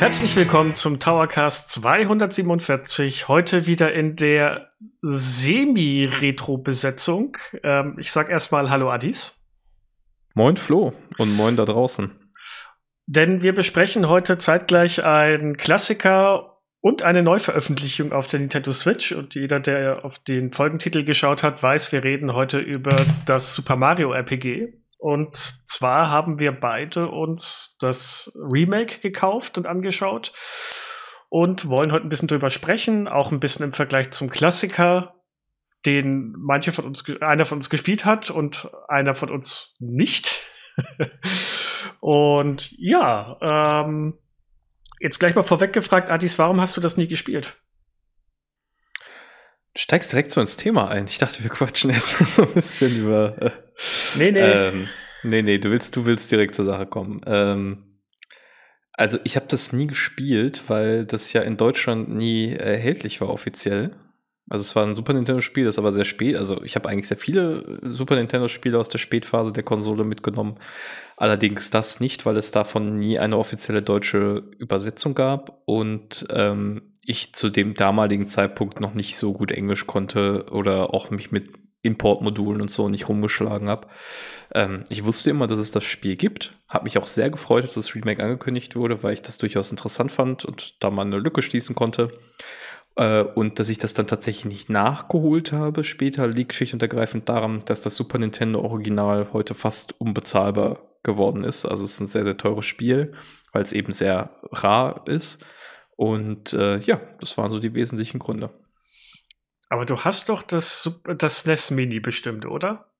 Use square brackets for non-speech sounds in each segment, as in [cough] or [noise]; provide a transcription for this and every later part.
Herzlich willkommen zum Towercast 247. Heute wieder in der Semi-Retro-Besetzung. Ähm, ich sag erstmal Hallo Adis. Moin Flo und moin da draußen. Denn wir besprechen heute zeitgleich einen Klassiker und eine Neuveröffentlichung auf der Nintendo Switch. Und jeder, der auf den Folgentitel geschaut hat, weiß, wir reden heute über das Super Mario RPG. Und zwar haben wir beide uns das Remake gekauft und angeschaut und wollen heute ein bisschen drüber sprechen, auch ein bisschen im Vergleich zum Klassiker den manche von uns, einer von uns gespielt hat und einer von uns nicht. [laughs] und ja, ähm, jetzt gleich mal vorweg gefragt, Adis, warum hast du das nie gespielt? Du steigst direkt so ins Thema ein. Ich dachte, wir quatschen erst mal so ein bisschen über. Äh, nee, nee. Ähm, nee, nee, du willst, du willst direkt zur Sache kommen. Ähm, also, ich habe das nie gespielt, weil das ja in Deutschland nie erhältlich war offiziell. Also es war ein Super Nintendo-Spiel, das aber sehr spät, also ich habe eigentlich sehr viele Super Nintendo-Spiele aus der Spätphase der Konsole mitgenommen. Allerdings das nicht, weil es davon nie eine offizielle deutsche Übersetzung gab und ähm, ich zu dem damaligen Zeitpunkt noch nicht so gut Englisch konnte oder auch mich mit Importmodulen und so nicht rumgeschlagen habe. Ähm, ich wusste immer, dass es das Spiel gibt. Hat mich auch sehr gefreut, dass das Remake angekündigt wurde, weil ich das durchaus interessant fand und da mal eine Lücke schließen konnte. Äh, und dass ich das dann tatsächlich nicht nachgeholt habe später, liegt schlicht und ergreifend daran, dass das Super Nintendo Original heute fast unbezahlbar geworden ist. Also es ist ein sehr, sehr teures Spiel, weil es eben sehr rar ist. Und äh, ja, das waren so die wesentlichen Gründe. Aber du hast doch das, das NES Mini bestimmt, oder?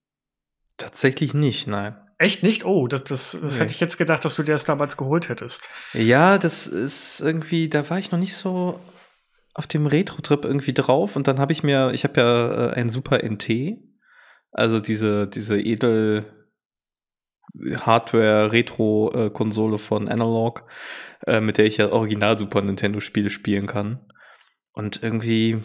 Tatsächlich nicht, nein. Echt nicht? Oh, das, das, das nee. hätte ich jetzt gedacht, dass du dir das damals geholt hättest. Ja, das ist irgendwie, da war ich noch nicht so auf dem Retro-Trip irgendwie drauf und dann habe ich mir, ich habe ja äh, ein Super NT, also diese, diese edel äh, Hardware-Retro-Konsole äh, von Analog, äh, mit der ich ja original Super Nintendo-Spiele spielen kann. Und irgendwie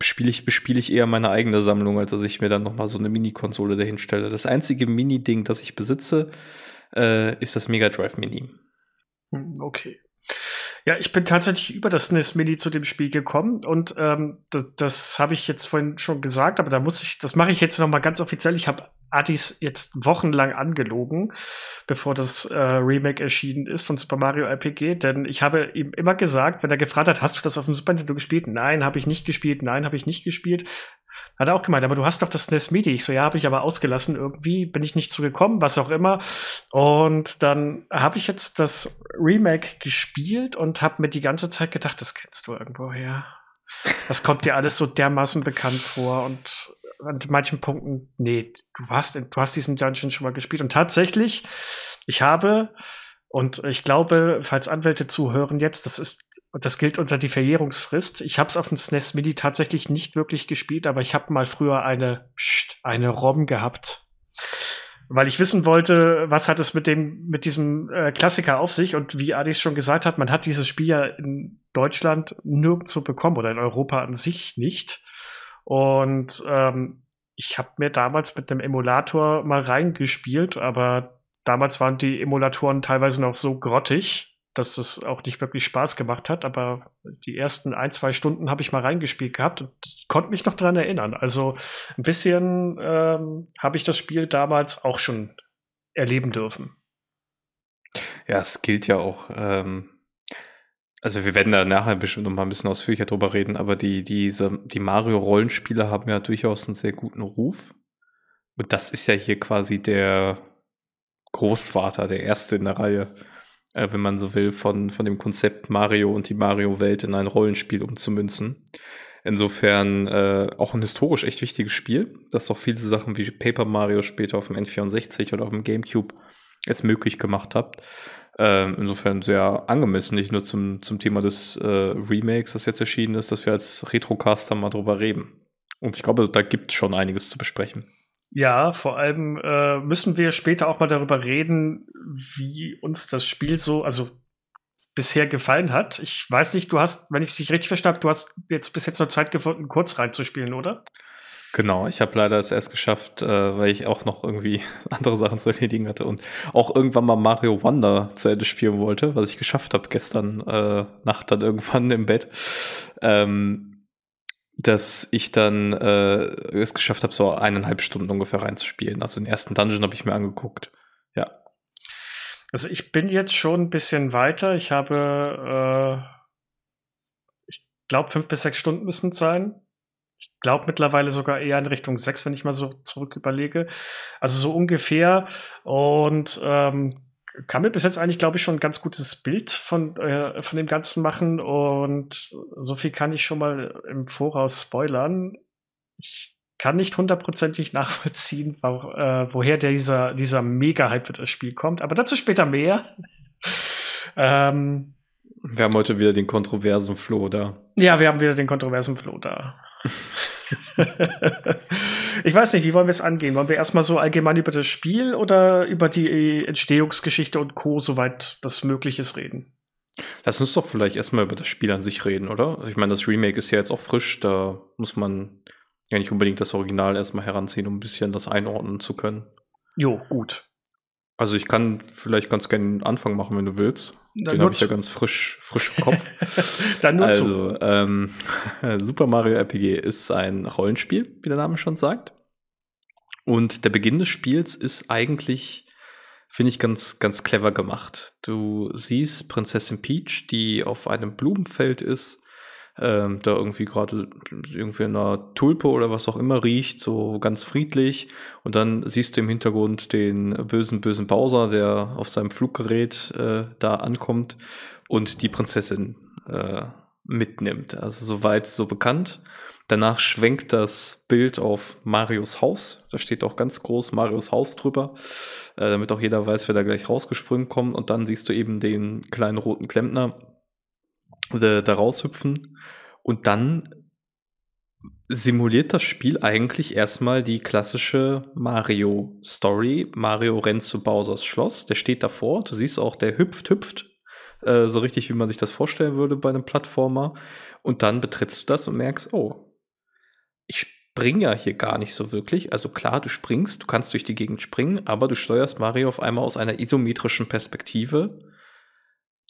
spiele ich, bespiele ich eher meine eigene Sammlung, als dass ich mir dann nochmal so eine Mini-Konsole dahinstelle. Das einzige Mini-Ding, das ich besitze, äh, ist das Mega Drive Mini. Hm, okay. Ja, ich bin tatsächlich über das NES Mini zu dem Spiel gekommen und ähm, das, das habe ich jetzt vorhin schon gesagt, aber da muss ich, das mache ich jetzt noch mal ganz offiziell. Ich habe Addis jetzt wochenlang angelogen, bevor das äh, Remake erschienen ist von Super Mario RPG, denn ich habe ihm immer gesagt, wenn er gefragt hat, hast du das auf dem Super Nintendo gespielt? Nein, habe ich nicht gespielt. Nein, habe ich nicht gespielt. Hat er auch gemeint, aber du hast doch das NES Media. Ich so, ja, habe ich aber ausgelassen. Irgendwie bin ich nicht zugekommen, was auch immer. Und dann habe ich jetzt das Remake gespielt und habe mir die ganze Zeit gedacht, das kennst du irgendwoher. Das kommt dir alles so dermaßen bekannt vor und an manchen Punkten, nee, du hast, du hast diesen Dungeon schon mal gespielt. Und tatsächlich, ich habe, und ich glaube, falls Anwälte zuhören jetzt, das ist, das gilt unter die Verjährungsfrist. Ich habe es auf dem SNES MIDI tatsächlich nicht wirklich gespielt, aber ich habe mal früher eine, pst, eine ROM gehabt. Weil ich wissen wollte, was hat es mit dem, mit diesem äh, Klassiker auf sich und wie Adis schon gesagt hat, man hat dieses Spiel ja in Deutschland nirgendwo bekommen oder in Europa an sich nicht. Und ähm, ich habe mir damals mit einem Emulator mal reingespielt, aber damals waren die Emulatoren teilweise noch so grottig, dass es auch nicht wirklich Spaß gemacht hat. Aber die ersten ein, zwei Stunden habe ich mal reingespielt gehabt und konnte mich noch dran erinnern. Also ein bisschen ähm, habe ich das Spiel damals auch schon erleben dürfen. Ja, es gilt ja auch ähm, also wir werden da nachher bestimmt noch mal ein bisschen ausführlicher drüber reden, aber die, diese, die Mario-Rollenspiele haben ja durchaus einen sehr guten Ruf. Und das ist ja hier quasi der Großvater, der erste in der Reihe, äh, wenn man so will, von, von dem Konzept Mario und die Mario-Welt in ein Rollenspiel umzumünzen. Insofern äh, auch ein historisch echt wichtiges Spiel, das auch viele Sachen wie Paper Mario später auf dem N64 oder auf dem GameCube es möglich gemacht hat. Ähm, insofern sehr angemessen, nicht nur zum, zum Thema des äh, Remakes, das jetzt erschienen ist, dass wir als Retrocaster mal drüber reden. Und ich glaube, da gibt es schon einiges zu besprechen. Ja, vor allem äh, müssen wir später auch mal darüber reden, wie uns das Spiel so, also bisher gefallen hat. Ich weiß nicht, du hast, wenn ich es dich richtig verstanden habe, du hast jetzt bis jetzt noch Zeit gefunden, kurz reinzuspielen, oder? Genau, ich habe leider es erst geschafft, äh, weil ich auch noch irgendwie [laughs] andere Sachen zu erledigen hatte und auch irgendwann mal Mario Wonder zu Ende spielen wollte, was ich geschafft habe gestern äh, Nacht dann irgendwann im Bett. Ähm, dass ich dann äh, es geschafft habe, so eineinhalb Stunden ungefähr reinzuspielen. Also den ersten Dungeon habe ich mir angeguckt. Ja. Also ich bin jetzt schon ein bisschen weiter. Ich habe, äh, ich glaube, fünf bis sechs Stunden müssen es sein ich glaube mittlerweile sogar eher in Richtung 6, wenn ich mal so zurück überlege. Also so ungefähr. Und ähm, kann mir bis jetzt eigentlich, glaube ich, schon ein ganz gutes Bild von, äh, von dem Ganzen machen. Und so viel kann ich schon mal im Voraus spoilern. Ich kann nicht hundertprozentig nachvollziehen, wo, äh, woher dieser, dieser Mega-Hype für das Spiel kommt. Aber dazu später mehr. [laughs] ähm, wir haben heute wieder den kontroversen Flo da. Ja, wir haben wieder den kontroversen Flo da ich weiß nicht, wie wollen wir es angehen? Wollen wir erstmal so allgemein über das Spiel oder über die Entstehungsgeschichte und Co., soweit das möglich ist, reden? Lass uns doch vielleicht erstmal über das Spiel an sich reden, oder? Also ich meine, das Remake ist ja jetzt auch frisch, da muss man ja nicht unbedingt das Original erstmal heranziehen, um ein bisschen das einordnen zu können. Jo, gut. Also ich kann vielleicht ganz gerne einen Anfang machen, wenn du willst. Dann Den habe ich ja ganz frisch, frisch im Kopf. [laughs] Dann nur also, ähm, [laughs] Super Mario RPG ist ein Rollenspiel, wie der Name schon sagt. Und der Beginn des Spiels ist eigentlich, finde ich, ganz, ganz clever gemacht. Du siehst Prinzessin Peach, die auf einem Blumenfeld ist ähm, da irgendwie gerade irgendwie in einer Tulpe oder was auch immer riecht, so ganz friedlich. Und dann siehst du im Hintergrund den bösen, bösen Bowser, der auf seinem Fluggerät äh, da ankommt und die Prinzessin äh, mitnimmt. Also soweit so bekannt. Danach schwenkt das Bild auf Marios Haus. Da steht auch ganz groß Marios Haus drüber, äh, damit auch jeder weiß, wer da gleich rausgesprungen kommt. Und dann siehst du eben den kleinen roten Klempner da raushüpfen. Und dann simuliert das Spiel eigentlich erstmal die klassische Mario-Story. Mario rennt zu Bowsers Schloss, der steht davor, du siehst auch, der hüpft, hüpft, äh, so richtig, wie man sich das vorstellen würde bei einem Plattformer. Und dann betrittst du das und merkst, oh, ich springe ja hier gar nicht so wirklich. Also klar, du springst, du kannst durch die Gegend springen, aber du steuerst Mario auf einmal aus einer isometrischen Perspektive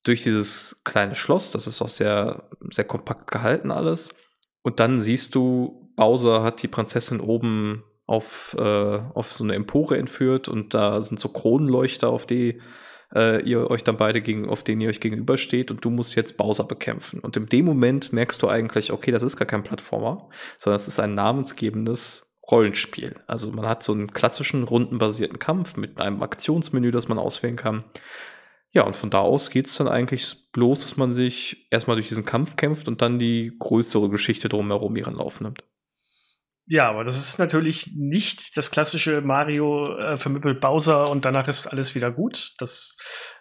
durch dieses kleine Schloss. Das ist auch sehr, sehr kompakt gehalten alles. Und dann siehst du, Bowser hat die Prinzessin oben auf, äh, auf so eine Empore entführt und da sind so Kronenleuchter, auf die äh, ihr euch dann beide gegen, auf denen ihr euch gegenübersteht und du musst jetzt Bowser bekämpfen. Und in dem Moment merkst du eigentlich, okay, das ist gar kein Plattformer, sondern es ist ein namensgebendes Rollenspiel. Also man hat so einen klassischen rundenbasierten Kampf mit einem Aktionsmenü, das man auswählen kann. Ja, und von da aus geht es dann eigentlich bloß, dass man sich erstmal durch diesen Kampf kämpft und dann die größere Geschichte drumherum ihren Lauf nimmt. Ja, aber das ist natürlich nicht das klassische Mario äh, vermittelt Bowser und danach ist alles wieder gut. Das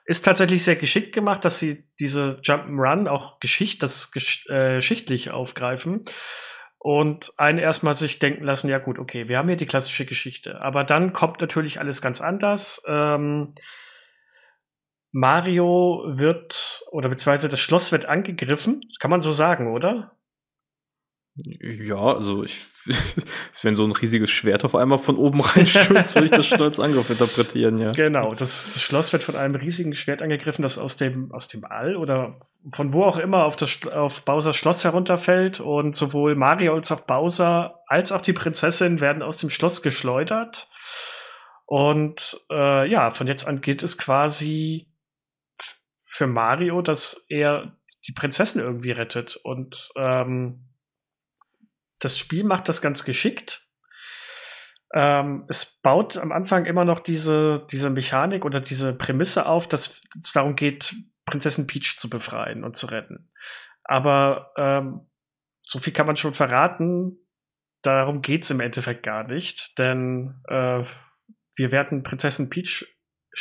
ist tatsächlich sehr geschickt gemacht, dass sie diese Jump'n'Run auch geschicht, das gesch äh, geschichtlich aufgreifen und einen erstmal sich denken lassen, ja gut, okay, wir haben hier die klassische Geschichte. Aber dann kommt natürlich alles ganz anders. Ähm, Mario wird oder beziehungsweise das Schloss wird angegriffen. Das kann man so sagen, oder? Ja, also ich, [laughs] wenn so ein riesiges Schwert auf einmal von oben reinstürzt, würde ich das schon als Angriff interpretieren, ja. Genau, das, das, Schloss wird von einem riesigen Schwert angegriffen, das aus dem, aus dem All oder von wo auch immer auf, das, auf Bowsers Schloss herunterfällt und sowohl Mario als auch Bowser als auch die Prinzessin werden aus dem Schloss geschleudert. Und äh, ja, von jetzt an geht es quasi, für Mario, dass er die Prinzessin irgendwie rettet. Und ähm, das Spiel macht das ganz geschickt. Ähm, es baut am Anfang immer noch diese, diese Mechanik oder diese Prämisse auf, dass es darum geht, Prinzessin Peach zu befreien und zu retten. Aber ähm, so viel kann man schon verraten. Darum geht es im Endeffekt gar nicht, denn äh, wir werden Prinzessin Peach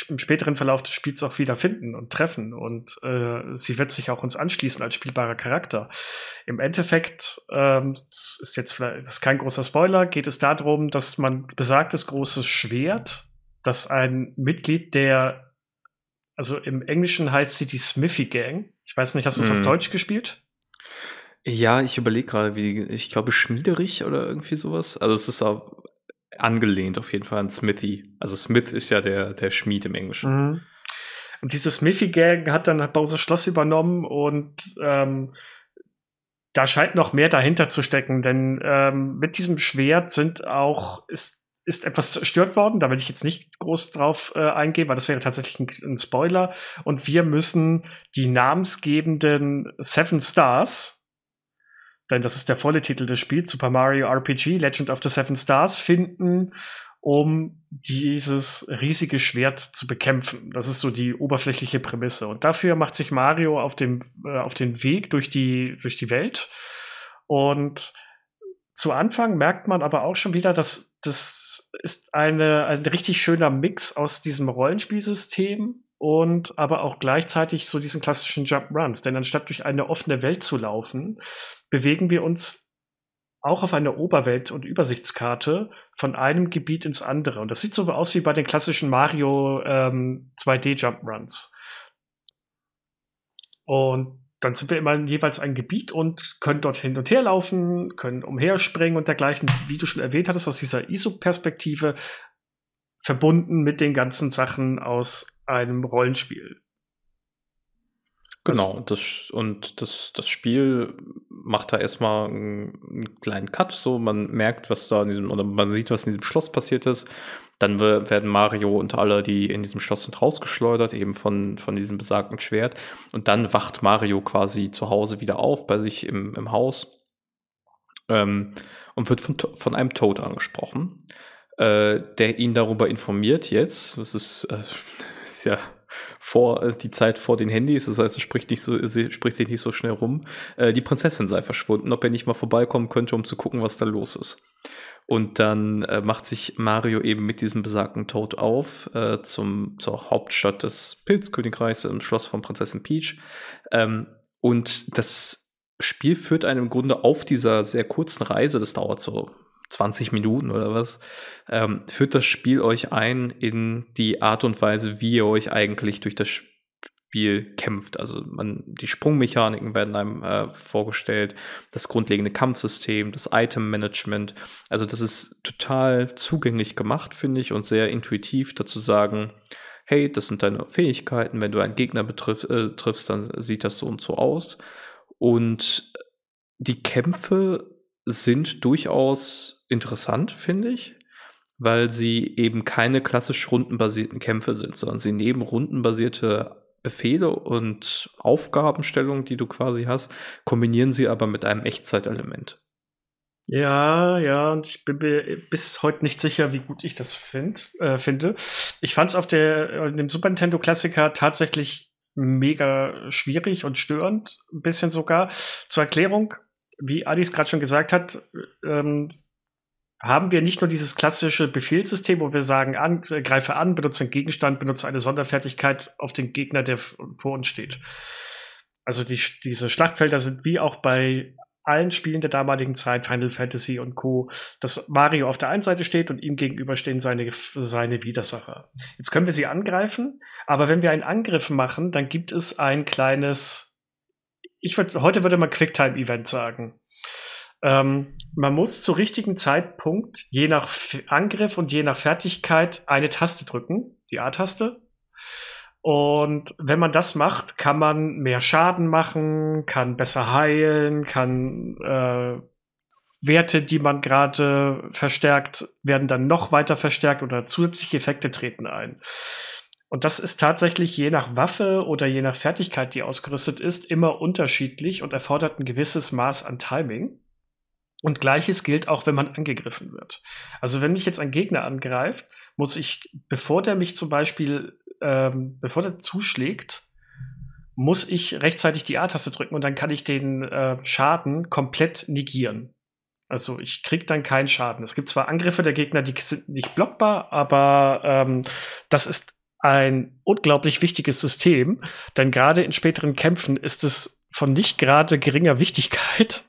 im späteren Verlauf des Spiels auch wieder finden und treffen. Und äh, sie wird sich auch uns anschließen als spielbarer Charakter. Im Endeffekt ähm, ist jetzt vielleicht ist kein großer Spoiler, geht es darum, dass man besagtes großes Schwert, das ein Mitglied der, also im Englischen heißt sie die Smithy Gang. Ich weiß nicht, hast du es mhm. auf Deutsch gespielt? Ja, ich überlege gerade, wie, ich glaube, Schmiederich oder irgendwie sowas. Also es ist auch angelehnt auf jeden Fall an Smithy. Also Smith ist ja der, der Schmied im Englischen. Mhm. Und diese Smithy-Gang hat dann Bowser Schloss übernommen und ähm, da scheint noch mehr dahinter zu stecken, denn ähm, mit diesem Schwert sind auch, ist, ist etwas zerstört worden. Da will ich jetzt nicht groß drauf äh, eingehen, weil das wäre tatsächlich ein, ein Spoiler. Und wir müssen die namensgebenden Seven Stars, denn das ist der volle Titel des Spiels, Super Mario RPG Legend of the Seven Stars, finden, um dieses riesige Schwert zu bekämpfen. Das ist so die oberflächliche Prämisse. Und dafür macht sich Mario auf, dem, äh, auf den Weg durch die, durch die Welt. Und zu Anfang merkt man aber auch schon wieder, dass das ist eine, ein richtig schöner Mix aus diesem Rollenspielsystem und aber auch gleichzeitig so diesen klassischen Jump Runs. Denn anstatt durch eine offene Welt zu laufen, bewegen wir uns auch auf einer Oberwelt- und Übersichtskarte von einem Gebiet ins andere. Und das sieht so aus wie bei den klassischen Mario ähm, 2D-Jump Runs. Und dann sind wir immer jeweils ein Gebiet und können dort hin und her laufen, können umherspringen und dergleichen, wie du schon erwähnt hattest, aus dieser ISO-Perspektive, verbunden mit den ganzen Sachen aus einem Rollenspiel. Genau, das, und das, das Spiel macht da erstmal einen kleinen Cut, so man merkt, was da in diesem, oder man sieht, was in diesem Schloss passiert ist. Dann werden Mario und alle, die in diesem Schloss sind, rausgeschleudert, eben von, von diesem besagten Schwert. Und dann wacht Mario quasi zu Hause wieder auf, bei sich im, im Haus ähm, und wird von, von einem Toad angesprochen, äh, der ihn darüber informiert jetzt. Das ist. Äh, ist ja vor äh, die Zeit vor den Handys, das heißt, es spricht, nicht so, sie spricht sich nicht so schnell rum. Äh, die Prinzessin sei verschwunden, ob er nicht mal vorbeikommen könnte, um zu gucken, was da los ist. Und dann äh, macht sich Mario eben mit diesem besagten Tod auf äh, zum, zur Hauptstadt des Pilzkönigreichs, im Schloss von Prinzessin Peach. Ähm, und das Spiel führt einen im Grunde auf dieser sehr kurzen Reise, das dauert so 20 Minuten oder was, ähm, führt das Spiel euch ein in die Art und Weise, wie ihr euch eigentlich durch das Spiel kämpft. Also man, die Sprungmechaniken werden einem äh, vorgestellt, das grundlegende Kampfsystem, das Item-Management. Also das ist total zugänglich gemacht, finde ich, und sehr intuitiv dazu sagen, hey, das sind deine Fähigkeiten, wenn du einen Gegner betriff, äh, triffst, dann sieht das so und so aus. Und die Kämpfe sind durchaus interessant, finde ich, weil sie eben keine klassisch rundenbasierten Kämpfe sind, sondern sie nehmen rundenbasierte Befehle und Aufgabenstellungen, die du quasi hast, kombinieren sie aber mit einem Echtzeitelement. Ja, ja, und ich bin mir bis heute nicht sicher, wie gut ich das find, äh, finde. Ich fand es auf der, äh, dem Super Nintendo Klassiker tatsächlich mega schwierig und störend, ein bisschen sogar. Zur Erklärung, wie Adi es gerade schon gesagt hat, ähm, haben wir nicht nur dieses klassische Befehlssystem, wo wir sagen, an, äh, greife an, benutze einen Gegenstand, benutze eine Sonderfertigkeit auf den Gegner, der vor uns steht. Also die, diese Schlachtfelder sind wie auch bei allen Spielen der damaligen Zeit, Final Fantasy und Co., dass Mario auf der einen Seite steht und ihm gegenüber stehen seine, seine Widersacher. Jetzt können wir sie angreifen, aber wenn wir einen Angriff machen, dann gibt es ein kleines, ich würde, heute würde man Quicktime-Event sagen. Ähm, man muss zu richtigen Zeitpunkt, je nach Angriff und je nach Fertigkeit, eine Taste drücken, die A-Taste. Und wenn man das macht, kann man mehr Schaden machen, kann besser heilen, kann äh, Werte, die man gerade verstärkt, werden dann noch weiter verstärkt oder zusätzliche Effekte treten ein. Und das ist tatsächlich je nach Waffe oder je nach Fertigkeit, die ausgerüstet ist, immer unterschiedlich und erfordert ein gewisses Maß an Timing. Und gleiches gilt auch, wenn man angegriffen wird. Also wenn mich jetzt ein Gegner angreift, muss ich, bevor der mich zum Beispiel, ähm, bevor der zuschlägt, muss ich rechtzeitig die A-Taste drücken und dann kann ich den äh, Schaden komplett negieren. Also ich krieg dann keinen Schaden. Es gibt zwar Angriffe der Gegner, die sind nicht blockbar, aber ähm, das ist ein unglaublich wichtiges System, denn gerade in späteren Kämpfen ist es von nicht gerade geringer Wichtigkeit,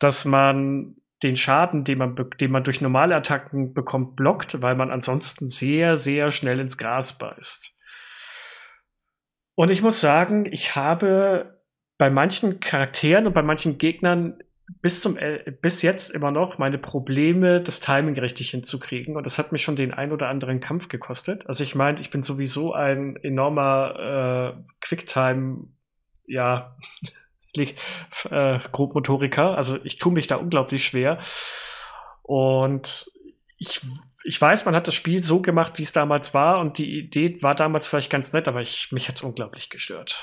dass man den Schaden, den man, den man durch normale Attacken bekommt, blockt, weil man ansonsten sehr, sehr schnell ins Gras beißt. Und ich muss sagen, ich habe bei manchen Charakteren und bei manchen Gegnern bis, zum, bis jetzt immer noch meine Probleme, das Timing richtig hinzukriegen. Und das hat mich schon den ein oder anderen Kampf gekostet. Also ich meine, ich bin sowieso ein enormer äh, Quicktime, ja, äh, Grobmotoriker. Also ich tue mich da unglaublich schwer. Und ich, ich weiß, man hat das Spiel so gemacht, wie es damals war. Und die Idee war damals vielleicht ganz nett, aber ich, mich hat es unglaublich gestört.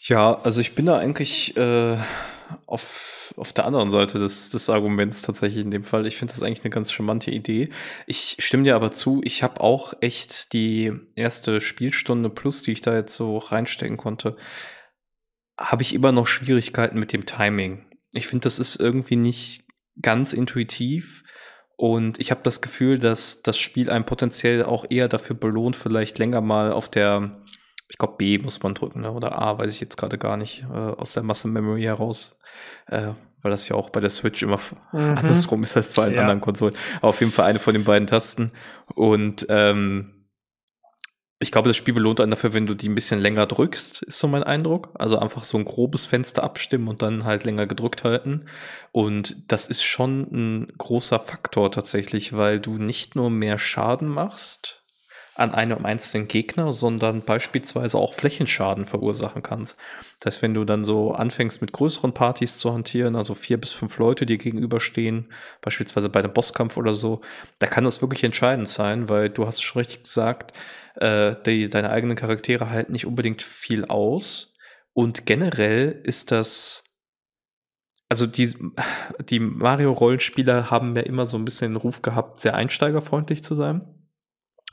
Ja, also ich bin da eigentlich äh, auf, auf der anderen Seite des, des Arguments tatsächlich in dem Fall. Ich finde das eigentlich eine ganz charmante Idee. Ich stimme dir aber zu, ich habe auch echt die erste Spielstunde plus, die ich da jetzt so reinstecken konnte, habe ich immer noch Schwierigkeiten mit dem Timing. Ich finde, das ist irgendwie nicht ganz intuitiv. Und ich habe das Gefühl, dass das Spiel einen potenziell auch eher dafür belohnt, vielleicht länger mal auf der, ich glaube, B muss man drücken, ne, oder A, weiß ich jetzt gerade gar nicht, äh, aus der Massenmemory heraus. Äh, weil das ja auch bei der Switch immer mhm. [laughs] andersrum ist als bei allen ja. anderen Konsolen. auf jeden Fall eine von den beiden Tasten. Und ähm, ich glaube, das Spiel belohnt einen dafür, wenn du die ein bisschen länger drückst, ist so mein Eindruck. Also einfach so ein grobes Fenster abstimmen und dann halt länger gedrückt halten. Und das ist schon ein großer Faktor tatsächlich, weil du nicht nur mehr Schaden machst an einem einzelnen Gegner, sondern beispielsweise auch Flächenschaden verursachen kannst. Das heißt, wenn du dann so anfängst mit größeren Partys zu hantieren, also vier bis fünf Leute dir gegenüberstehen, beispielsweise bei einem Bosskampf oder so, da kann das wirklich entscheidend sein, weil du hast schon richtig gesagt, äh, die, deine eigenen Charaktere halten nicht unbedingt viel aus. Und generell ist das, also die, die Mario-Rollenspieler haben ja immer so ein bisschen den Ruf gehabt, sehr einsteigerfreundlich zu sein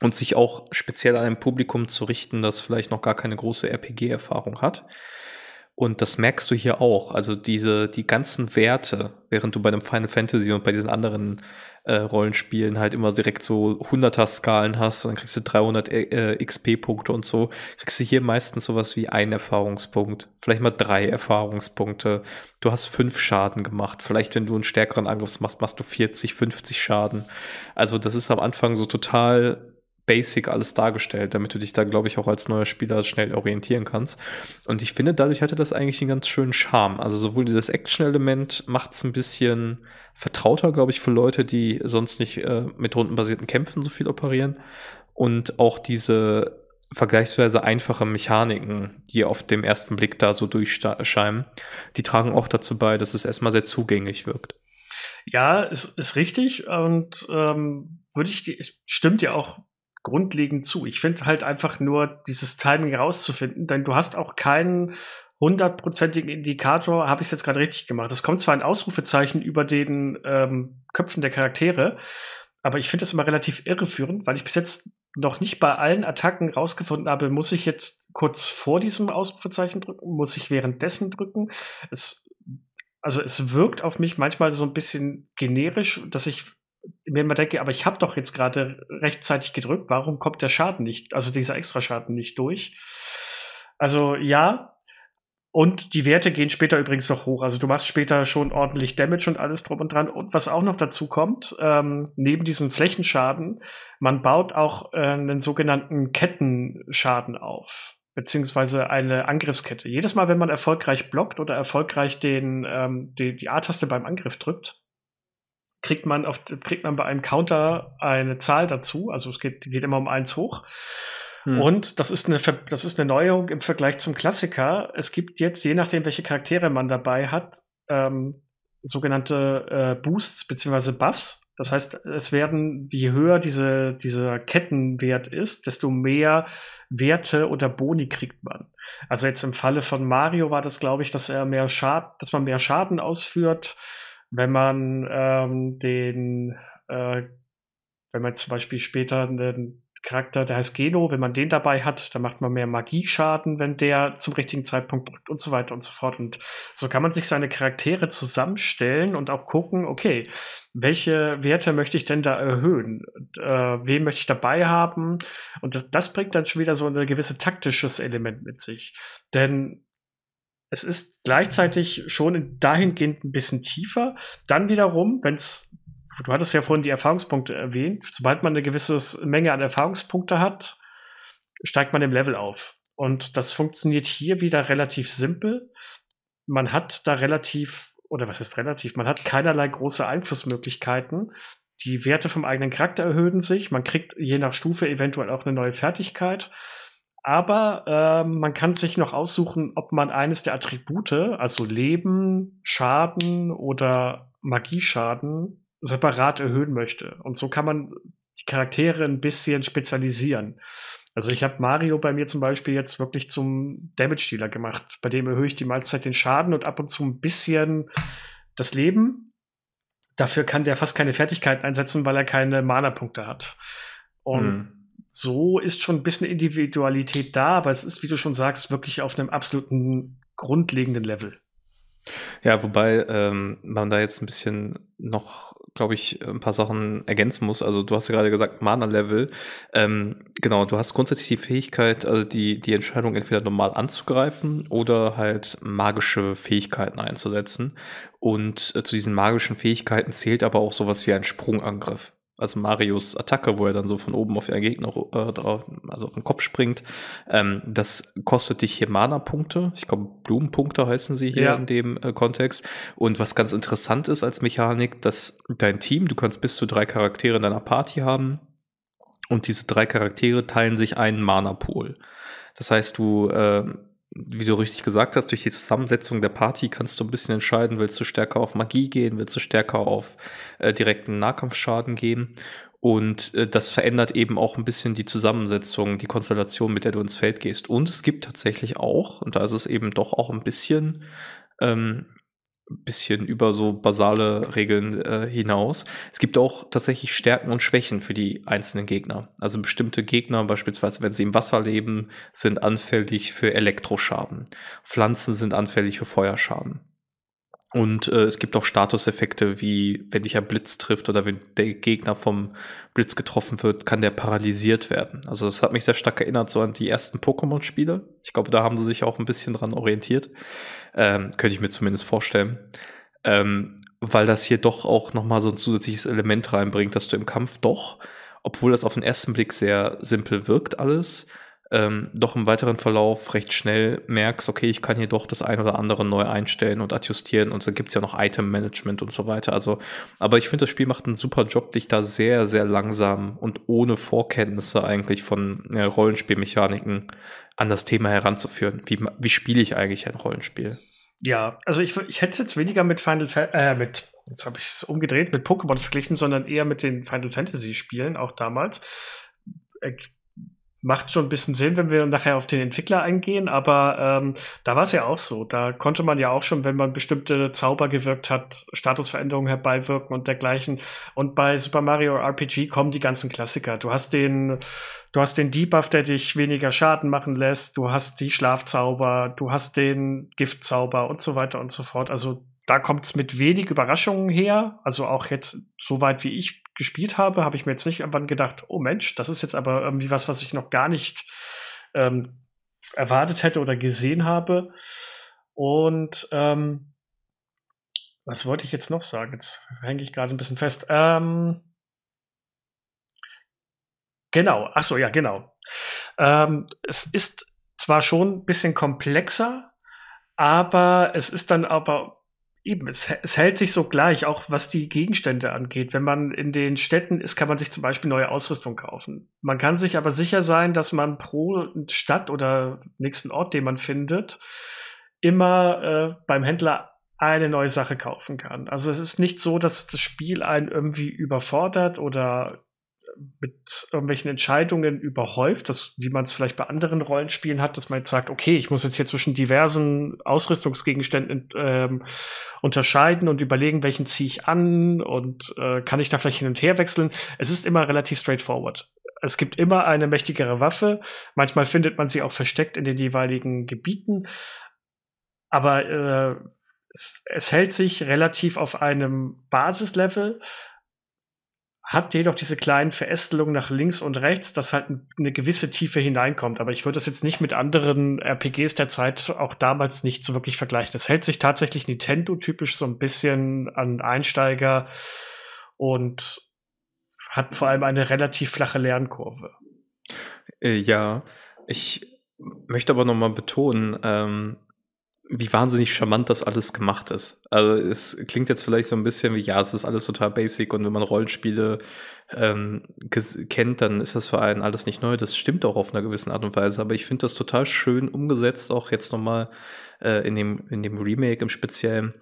und sich auch speziell an ein Publikum zu richten, das vielleicht noch gar keine große RPG-Erfahrung hat. Und das merkst du hier auch. Also diese, die ganzen Werte, während du bei einem Final Fantasy und bei diesen anderen äh, Rollenspielen halt immer direkt so 100er-Skalen hast und dann kriegst du 300 äh, XP-Punkte und so, kriegst du hier meistens sowas wie einen Erfahrungspunkt, vielleicht mal drei Erfahrungspunkte. Du hast fünf Schaden gemacht. Vielleicht, wenn du einen stärkeren Angriff machst, machst du 40, 50 Schaden. Also das ist am Anfang so total basic alles dargestellt, damit du dich da, glaube ich, auch als neuer Spieler schnell orientieren kannst. Und ich finde, dadurch hatte das eigentlich einen ganz schönen Charme. Also sowohl dieses Action-Element macht es ein bisschen vertrauter, glaube ich, für Leute, die sonst nicht äh, mit rundenbasierten Kämpfen so viel operieren. Und auch diese vergleichsweise einfache Mechaniken, die auf dem ersten Blick da so durchscheinen, die tragen auch dazu bei, dass es erstmal sehr zugänglich wirkt. Ja, ist, ist richtig und ähm, würde ich, es stimmt ja auch grundlegend zu. Ich finde halt einfach nur dieses Timing rauszufinden, denn du hast auch keinen hundertprozentigen Indikator, habe ich es jetzt gerade richtig gemacht. Es kommt zwar ein Ausrufezeichen über den ähm, Köpfen der Charaktere, aber ich finde das immer relativ irreführend, weil ich bis jetzt noch nicht bei allen Attacken rausgefunden habe, muss ich jetzt kurz vor diesem Ausrufezeichen drücken, muss ich währenddessen drücken. Es, also es wirkt auf mich manchmal so ein bisschen generisch, dass ich mir immer denke, aber ich habe doch jetzt gerade rechtzeitig gedrückt, warum kommt der Schaden nicht, also dieser Extraschaden nicht durch? Also ja, und die Werte gehen später übrigens noch hoch. Also du machst später schon ordentlich Damage und alles drum und dran. Und was auch noch dazu kommt, ähm, neben diesem Flächenschaden, man baut auch äh, einen sogenannten Kettenschaden auf, beziehungsweise eine Angriffskette. Jedes Mal, wenn man erfolgreich blockt oder erfolgreich den, ähm, die, die A-Taste beim Angriff drückt, kriegt man, auf, kriegt man bei einem Counter eine Zahl dazu. Also es geht, geht immer um eins hoch. Hm. Und das ist, eine, das ist eine Neuerung im Vergleich zum Klassiker. Es gibt jetzt, je nachdem, welche Charaktere man dabei hat, ähm, sogenannte äh, Boosts bzw. Buffs. Das heißt, es werden, je höher diese, dieser Kettenwert ist, desto mehr Werte oder Boni kriegt man. Also jetzt im Falle von Mario war das, glaube ich, dass er mehr Schaden, dass man mehr Schaden ausführt wenn man ähm, den, äh, wenn man zum Beispiel später einen Charakter, der heißt Geno, wenn man den dabei hat, dann macht man mehr Magieschaden, wenn der zum richtigen Zeitpunkt drückt und so weiter und so fort. Und so kann man sich seine Charaktere zusammenstellen und auch gucken, okay, welche Werte möchte ich denn da erhöhen? Und, äh, wen möchte ich dabei haben? Und das, das bringt dann schon wieder so ein gewisses taktisches Element mit sich. Denn es ist gleichzeitig schon dahingehend ein bisschen tiefer. Dann wiederum, wenn es, du hattest ja vorhin die Erfahrungspunkte erwähnt, sobald man eine gewisse Menge an Erfahrungspunkte hat, steigt man im Level auf. Und das funktioniert hier wieder relativ simpel. Man hat da relativ, oder was ist relativ, man hat keinerlei große Einflussmöglichkeiten. Die Werte vom eigenen Charakter erhöhen sich. Man kriegt je nach Stufe eventuell auch eine neue Fertigkeit. Aber äh, man kann sich noch aussuchen, ob man eines der Attribute, also Leben, Schaden oder Magieschaden, separat erhöhen möchte. Und so kann man die Charaktere ein bisschen spezialisieren. Also ich habe Mario bei mir zum Beispiel jetzt wirklich zum Damage-Dealer gemacht. Bei dem erhöhe ich die meiste Zeit den Schaden und ab und zu ein bisschen das Leben. Dafür kann der fast keine Fertigkeiten einsetzen, weil er keine Mana-Punkte hat. Und hm so ist schon ein bisschen Individualität da, aber es ist, wie du schon sagst, wirklich auf einem absoluten grundlegenden Level. Ja, wobei ähm, man da jetzt ein bisschen noch, glaube ich, ein paar Sachen ergänzen muss. Also du hast ja gerade gesagt, Mana-Level. Ähm, genau, du hast grundsätzlich die Fähigkeit, also die, die Entscheidung entweder normal anzugreifen oder halt magische Fähigkeiten einzusetzen. Und äh, zu diesen magischen Fähigkeiten zählt aber auch sowas wie ein Sprungangriff also Marios Attacke, wo er dann so von oben auf ihren Gegner, äh, drauf, also auf den Kopf springt, ähm, das kostet dich hier Mana-Punkte. Ich glaube, Blumenpunkte heißen sie hier ja. in dem äh, Kontext. Und was ganz interessant ist als Mechanik, dass dein Team, du kannst bis zu drei Charaktere in deiner Party haben und diese drei Charaktere teilen sich einen Mana-Pool. Das heißt, du äh, wie du richtig gesagt hast, durch die Zusammensetzung der Party kannst du ein bisschen entscheiden, willst du stärker auf Magie gehen, willst du stärker auf äh, direkten Nahkampfschaden gehen. Und äh, das verändert eben auch ein bisschen die Zusammensetzung, die Konstellation, mit der du ins Feld gehst. Und es gibt tatsächlich auch, und da ist es eben doch auch ein bisschen ähm, bisschen über so basale Regeln äh, hinaus. Es gibt auch tatsächlich Stärken und Schwächen für die einzelnen Gegner. Also bestimmte Gegner, beispielsweise wenn sie im Wasser leben, sind anfällig für Elektroschaden. Pflanzen sind anfällig für Feuerschaden. Und äh, es gibt auch Statuseffekte, wie wenn dich ein Blitz trifft oder wenn der Gegner vom Blitz getroffen wird, kann der paralysiert werden. Also das hat mich sehr stark erinnert so an die ersten Pokémon-Spiele. Ich glaube, da haben sie sich auch ein bisschen dran orientiert. Ähm, könnte ich mir zumindest vorstellen. Ähm, weil das hier doch auch nochmal so ein zusätzliches Element reinbringt, dass du im Kampf doch, obwohl das auf den ersten Blick sehr simpel wirkt alles, ähm, doch im weiteren Verlauf recht schnell merkst, okay, ich kann hier doch das ein oder andere neu einstellen und adjustieren und dann gibt es ja noch Item-Management und so weiter. Also, aber ich finde, das Spiel macht einen super Job, dich da sehr, sehr langsam und ohne Vorkenntnisse eigentlich von ja, Rollenspielmechaniken an das Thema heranzuführen. Wie, wie spiele ich eigentlich ein Rollenspiel? Ja, also ich, ich hätte es jetzt weniger mit Final Fantasy, äh, mit, jetzt habe ich es umgedreht, mit Pokémon verglichen, sondern eher mit den Final Fantasy Spielen, auch damals. Äh, macht schon ein bisschen Sinn, wenn wir nachher auf den Entwickler eingehen, aber ähm, da war es ja auch so. Da konnte man ja auch schon, wenn man bestimmte Zauber gewirkt hat, Statusveränderungen herbeiwirken und dergleichen. Und bei Super Mario RPG kommen die ganzen Klassiker. Du hast den, du hast den Debuff, der dich weniger Schaden machen lässt, du hast die Schlafzauber, du hast den Giftzauber und so weiter und so fort. Also da kommt es mit wenig Überraschungen her. Also auch jetzt, soweit wie ich gespielt habe, habe ich mir jetzt nicht irgendwann gedacht, oh Mensch, das ist jetzt aber irgendwie was, was ich noch gar nicht ähm, erwartet hätte oder gesehen habe. Und ähm, was wollte ich jetzt noch sagen? Jetzt hänge ich gerade ein bisschen fest. Ähm, genau, achso, ja, genau. Ähm, es ist zwar schon ein bisschen komplexer, aber es ist dann aber Eben, es, es, hält sich so gleich, auch was die Gegenstände angeht. Wenn man in den Städten ist, kann man sich zum Beispiel neue Ausrüstung kaufen. Man kann sich aber sicher sein, dass man pro Stadt oder nächsten Ort, den man findet, immer äh, beim Händler eine neue Sache kaufen kann. Also es ist nicht so, dass das Spiel einen irgendwie überfordert oder mit irgendwelchen Entscheidungen überhäuft, dass, wie man es vielleicht bei anderen Rollenspielen hat, dass man jetzt sagt, okay, ich muss jetzt hier zwischen diversen Ausrüstungsgegenständen ähm, unterscheiden und überlegen, welchen ziehe ich an und äh, kann ich da vielleicht hin und her wechseln. Es ist immer relativ straightforward. Es gibt immer eine mächtigere Waffe. Manchmal findet man sie auch versteckt in den jeweiligen Gebieten. Aber äh, es, es hält sich relativ auf einem Basislevel hat jedoch diese kleinen Verästelungen nach links und rechts, dass halt eine gewisse Tiefe hineinkommt. Aber ich würde das jetzt nicht mit anderen RPGs der Zeit auch damals nicht so wirklich vergleichen. Es hält sich tatsächlich Nintendo-typisch so ein bisschen an Einsteiger und hat vor allem eine relativ flache Lernkurve. Äh, ja, ich möchte aber nochmal betonen, ähm, wie wahnsinnig charmant das alles gemacht ist. Also es klingt jetzt vielleicht so ein bisschen wie, ja, es ist alles total basic und wenn man Rollenspiele ähm, kennt, dann ist das für einen alles nicht neu. Das stimmt auch auf einer gewissen Art und Weise, aber ich finde das total schön umgesetzt, auch jetzt nochmal äh, in, dem, in dem Remake im Speziellen,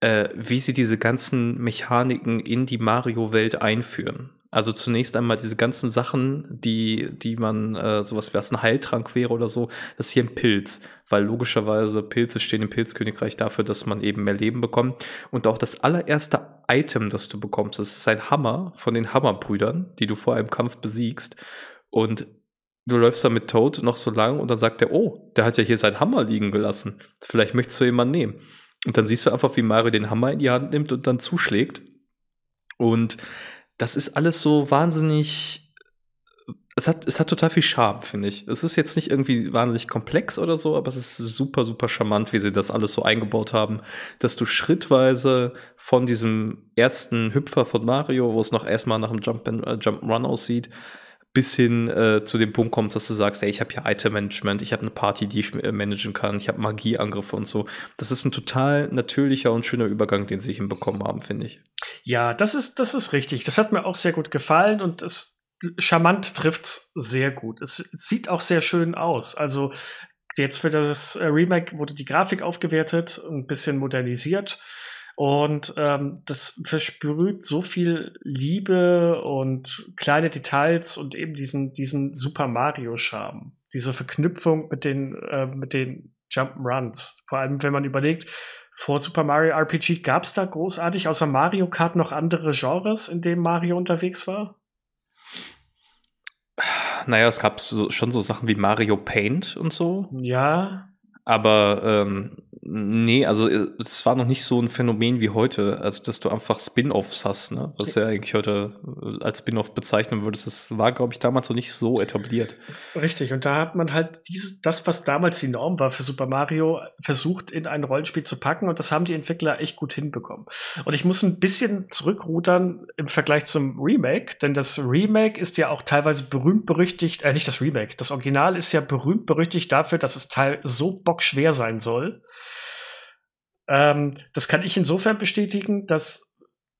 äh, wie sie diese ganzen Mechaniken in die Mario-Welt einführen. Also zunächst einmal diese ganzen Sachen, die, die man, äh, sowas wie ein Heiltrank wäre oder so, das ist hier ein Pilz. Weil logischerweise Pilze stehen im Pilzkönigreich dafür, dass man eben mehr Leben bekommt. Und auch das allererste Item, das du bekommst, das ist ein Hammer von den Hammerbrüdern, die du vor einem Kampf besiegst. Und du läufst da mit Toad noch so lang und dann sagt er, oh, der hat ja hier seinen Hammer liegen gelassen. Vielleicht möchtest du jemanden nehmen. Und dann siehst du einfach, wie Mario den Hammer in die Hand nimmt und dann zuschlägt. Und das ist alles so wahnsinnig. Es hat, es hat total viel Charme, finde ich. Es ist jetzt nicht irgendwie wahnsinnig komplex oder so, aber es ist super, super charmant, wie sie das alles so eingebaut haben, dass du schrittweise von diesem ersten Hüpfer von Mario, wo es noch erstmal nach einem Jump äh, Jump'n'Run aussieht, bis hin äh, zu dem Punkt kommst, dass du sagst, ey, ich habe hier Item-Management, ich habe eine Party, die ich äh, managen kann, ich habe Magieangriffe und so. Das ist ein total natürlicher und schöner Übergang, den sie hinbekommen haben, finde ich. Ja, das ist, das ist richtig. Das hat mir auch sehr gut gefallen und es charmant es sehr gut. Es sieht auch sehr schön aus. Also jetzt für das äh, Remake wurde die Grafik aufgewertet, ein bisschen modernisiert. Und ähm, das versprüht so viel Liebe und kleine Details und eben diesen, diesen Super Mario-Charme. Diese Verknüpfung mit den, äh, mit den Jump-Runs. Vor allem, wenn man überlegt, vor Super Mario RPG gab es da großartig außer Mario Kart noch andere Genres, in denen Mario unterwegs war? Naja, es gab so, schon so Sachen wie Mario Paint und so. Ja. Aber ähm, Nee, also äh, es war noch nicht so ein Phänomen wie heute, also dass du einfach Spin-offs hast, ne? Was ja eigentlich heute äh, als Spin-off bezeichnen würdest. Das war, glaube ich, damals noch nicht so etabliert. Richtig, und da hat man halt dieses, das, was damals die Norm war für Super Mario, versucht in ein Rollenspiel zu packen und das haben die Entwickler echt gut hinbekommen. Und ich muss ein bisschen zurückrudern im Vergleich zum Remake, denn das Remake ist ja auch teilweise berühmt berüchtigt, äh, nicht das Remake, das Original ist ja berühmt berüchtigt dafür, dass es teil so bockschwer sein soll ähm, das kann ich insofern bestätigen, dass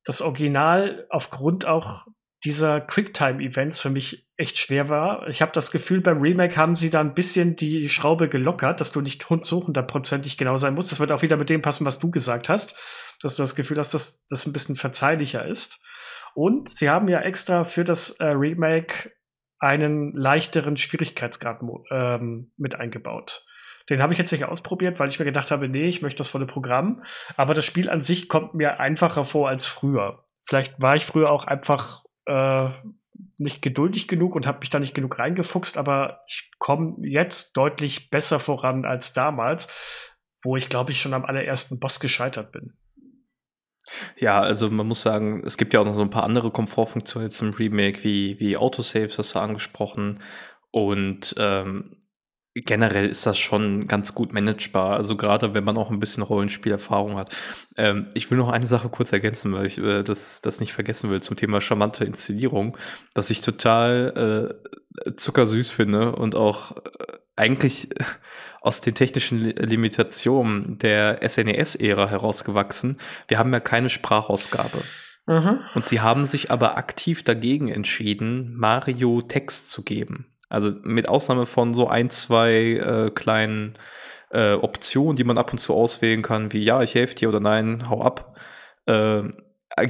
das Original aufgrund auch dieser Quicktime-Events für mich echt schwer war. Ich habe das Gefühl, beim Remake haben sie da ein bisschen die Schraube gelockert, dass du nicht so hundertprozentig genau sein musst. Das wird auch wieder mit dem passen, was du gesagt hast, dass du das Gefühl hast, dass das ein bisschen verzeihlicher ist. Und sie haben ja extra für das äh, Remake einen leichteren Schwierigkeitsgrad ähm, mit eingebaut. Den habe ich jetzt nicht ausprobiert, weil ich mir gedacht habe, nee, ich möchte das volle Programm. Aber das Spiel an sich kommt mir einfacher vor als früher. Vielleicht war ich früher auch einfach äh, nicht geduldig genug und habe mich da nicht genug reingefuchst, aber ich komme jetzt deutlich besser voran als damals, wo ich glaube ich schon am allerersten Boss gescheitert bin. Ja, also man muss sagen, es gibt ja auch noch so ein paar andere Komfortfunktionen jetzt im Remake, wie, wie Autosaves, hast du angesprochen. Und ähm, generell ist das schon ganz gut managebar. Also gerade wenn man auch ein bisschen Rollenspielerfahrung hat. Ähm, ich will noch eine Sache kurz ergänzen, weil ich äh, das, das nicht vergessen will zum Thema charmante Inszenierung, dass ich total äh, zuckersüß finde und auch äh, eigentlich [laughs] aus den technischen Limitationen der SNES-Ära herausgewachsen. Wir haben ja keine Sprachausgabe. Mhm. Und sie haben sich aber aktiv dagegen entschieden, Mario Text zu geben. Also mit Ausnahme von so ein, zwei äh, kleinen äh, Optionen, die man ab und zu auswählen kann, wie ja, ich helfe dir oder nein, hau ab, äh,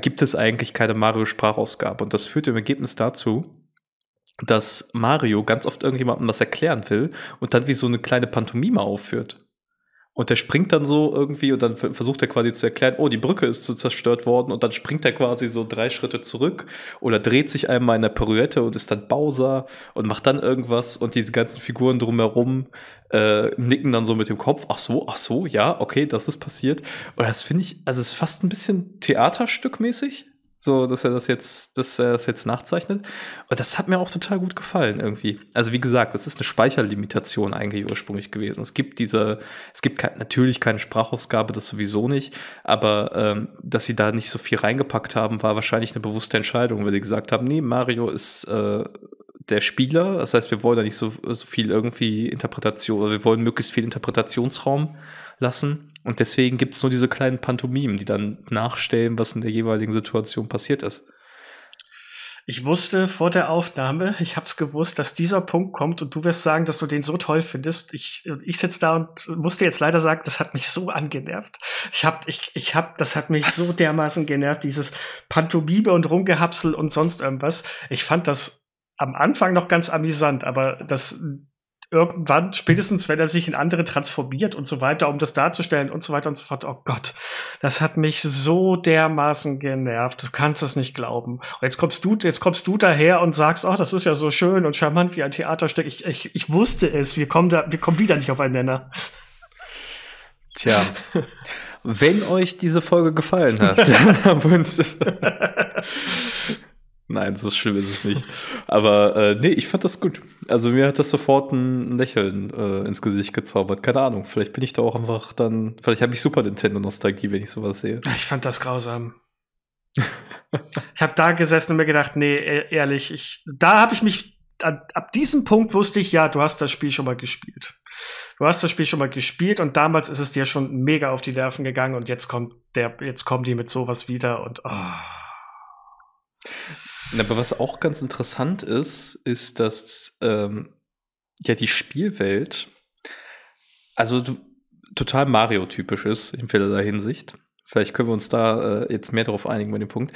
gibt es eigentlich keine Mario-Sprachausgabe. Und das führt im Ergebnis dazu, dass Mario ganz oft irgendjemandem was erklären will und dann wie so eine kleine Pantomime aufführt. Und der springt dann so irgendwie und dann versucht er quasi zu erklären, oh, die Brücke ist zu zerstört worden und dann springt er quasi so drei Schritte zurück oder dreht sich einmal in der Pirouette und ist dann Bowser und macht dann irgendwas und diese ganzen Figuren drumherum äh, nicken dann so mit dem Kopf, ach so, ach so, ja, okay, das ist passiert. Und das finde ich, also es ist fast ein bisschen Theaterstückmäßig so dass er das jetzt, dass er das jetzt nachzeichnet. Und das hat mir auch total gut gefallen irgendwie. Also wie gesagt, das ist eine Speicherlimitation eigentlich ursprünglich gewesen. Es gibt diese, es gibt ke natürlich keine Sprachausgabe, das sowieso nicht, aber ähm, dass sie da nicht so viel reingepackt haben, war wahrscheinlich eine bewusste Entscheidung, weil sie gesagt haben, nee, Mario ist äh, der Spieler, das heißt, wir wollen da nicht so, so viel irgendwie Interpretation, oder wir wollen möglichst viel Interpretationsraum lassen. Und deswegen gibt es nur diese kleinen Pantomimen, die dann nachstellen, was in der jeweiligen Situation passiert ist. Ich wusste vor der Aufnahme, ich habe es gewusst, dass dieser Punkt kommt und du wirst sagen, dass du den so toll findest. Ich, ich sitze da und musste jetzt leider sagen, das hat mich so angenervt. Ich hab, ich, ich hab, das hat mich was? so dermaßen genervt, dieses Pantomime und Rumgehapsel und sonst irgendwas. Ich fand das am Anfang noch ganz amüsant, aber das irgendwann, spätestens wenn er sich in andere transformiert und so weiter, um das darzustellen und so weiter und so fort. Oh Gott, das hat mich so dermaßen genervt. Du kannst es nicht glauben. Und jetzt kommst du, jetzt kommst du daher und sagst, oh, das ist ja so schön und charmant wie ein Theaterstück. Ich, ich, ich wusste es. Wir kommen da, wir kommen wieder nicht auf einen Nenner. Tja. Wenn euch diese Folge gefallen hat, [laughs] dann [laughs] Nein, so schlimm ist es nicht. Aber äh, nee, ich fand das gut. Also mir hat das sofort ein Lächeln äh, ins Gesicht gezaubert. Keine Ahnung, vielleicht bin ich da auch einfach dann, vielleicht habe ich Super Nintendo-Nostalgie, wenn ich sowas sehe. Ich fand das grausam. ich habe da gesessen und mir gedacht, nee, e-, ehrlich, ich, da habe ich mich, ab, diesem Punkt wusste ich, ja, du hast das Spiel schon mal gespielt. Du hast das Spiel schon mal gespielt und damals ist es dir schon mega auf die Nerven gegangen und jetzt kommt der, jetzt kommen die mit sowas wieder und oh. Aber was auch ganz interessant ist, ist, dass ähm, ja die Spielwelt also total Mario-typisch ist in vielerlei Hinsicht. Vielleicht können wir uns da äh, jetzt mehr darauf einigen bei dem Punkt.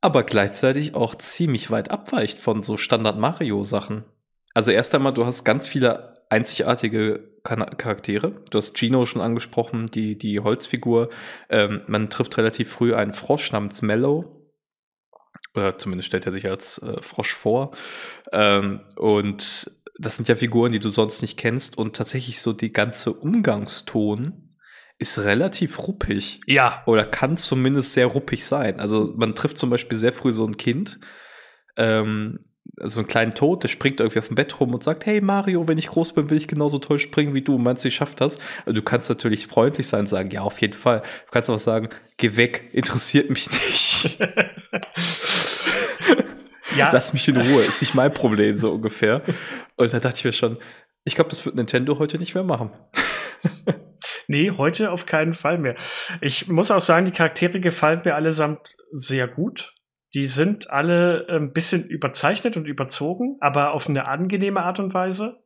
Aber gleichzeitig auch ziemlich weit abweicht von so Standard-Mario-Sachen. Also erst einmal, du hast ganz viele einzigartige Charaktere. Du hast Gino schon angesprochen, die, die Holzfigur. Ähm, man trifft relativ früh einen Frosch namens Mellow oder äh, zumindest stellt er sich als äh, Frosch vor. Ähm, und das sind ja Figuren, die du sonst nicht kennst. Und tatsächlich so die ganze Umgangston ist relativ ruppig. Ja. Oder kann zumindest sehr ruppig sein. Also man trifft zum Beispiel sehr früh so ein Kind, ähm, so einen kleinen Tod, der springt irgendwie auf dem Bett rum und sagt, hey Mario, wenn ich groß bin, will ich genauso toll springen wie du. Meinst du, ich schaff das? Also, du kannst natürlich freundlich sein und sagen, ja, auf jeden Fall. Du kannst auch sagen, geh weg, interessiert mich nicht. [laughs] ja. Lass mich in Ruhe, ist nicht mein Problem, so ungefähr. Und da dachte ich mir schon, ich glaube, das wird Nintendo heute nicht mehr machen. [laughs] nee, heute auf keinen Fall mehr. Ich muss auch sagen, die Charaktere gefallen mir allesamt sehr gut. Die sind alle ein ähm, bisschen überzeichnet und überzogen, aber auf eine angenehme Art und Weise.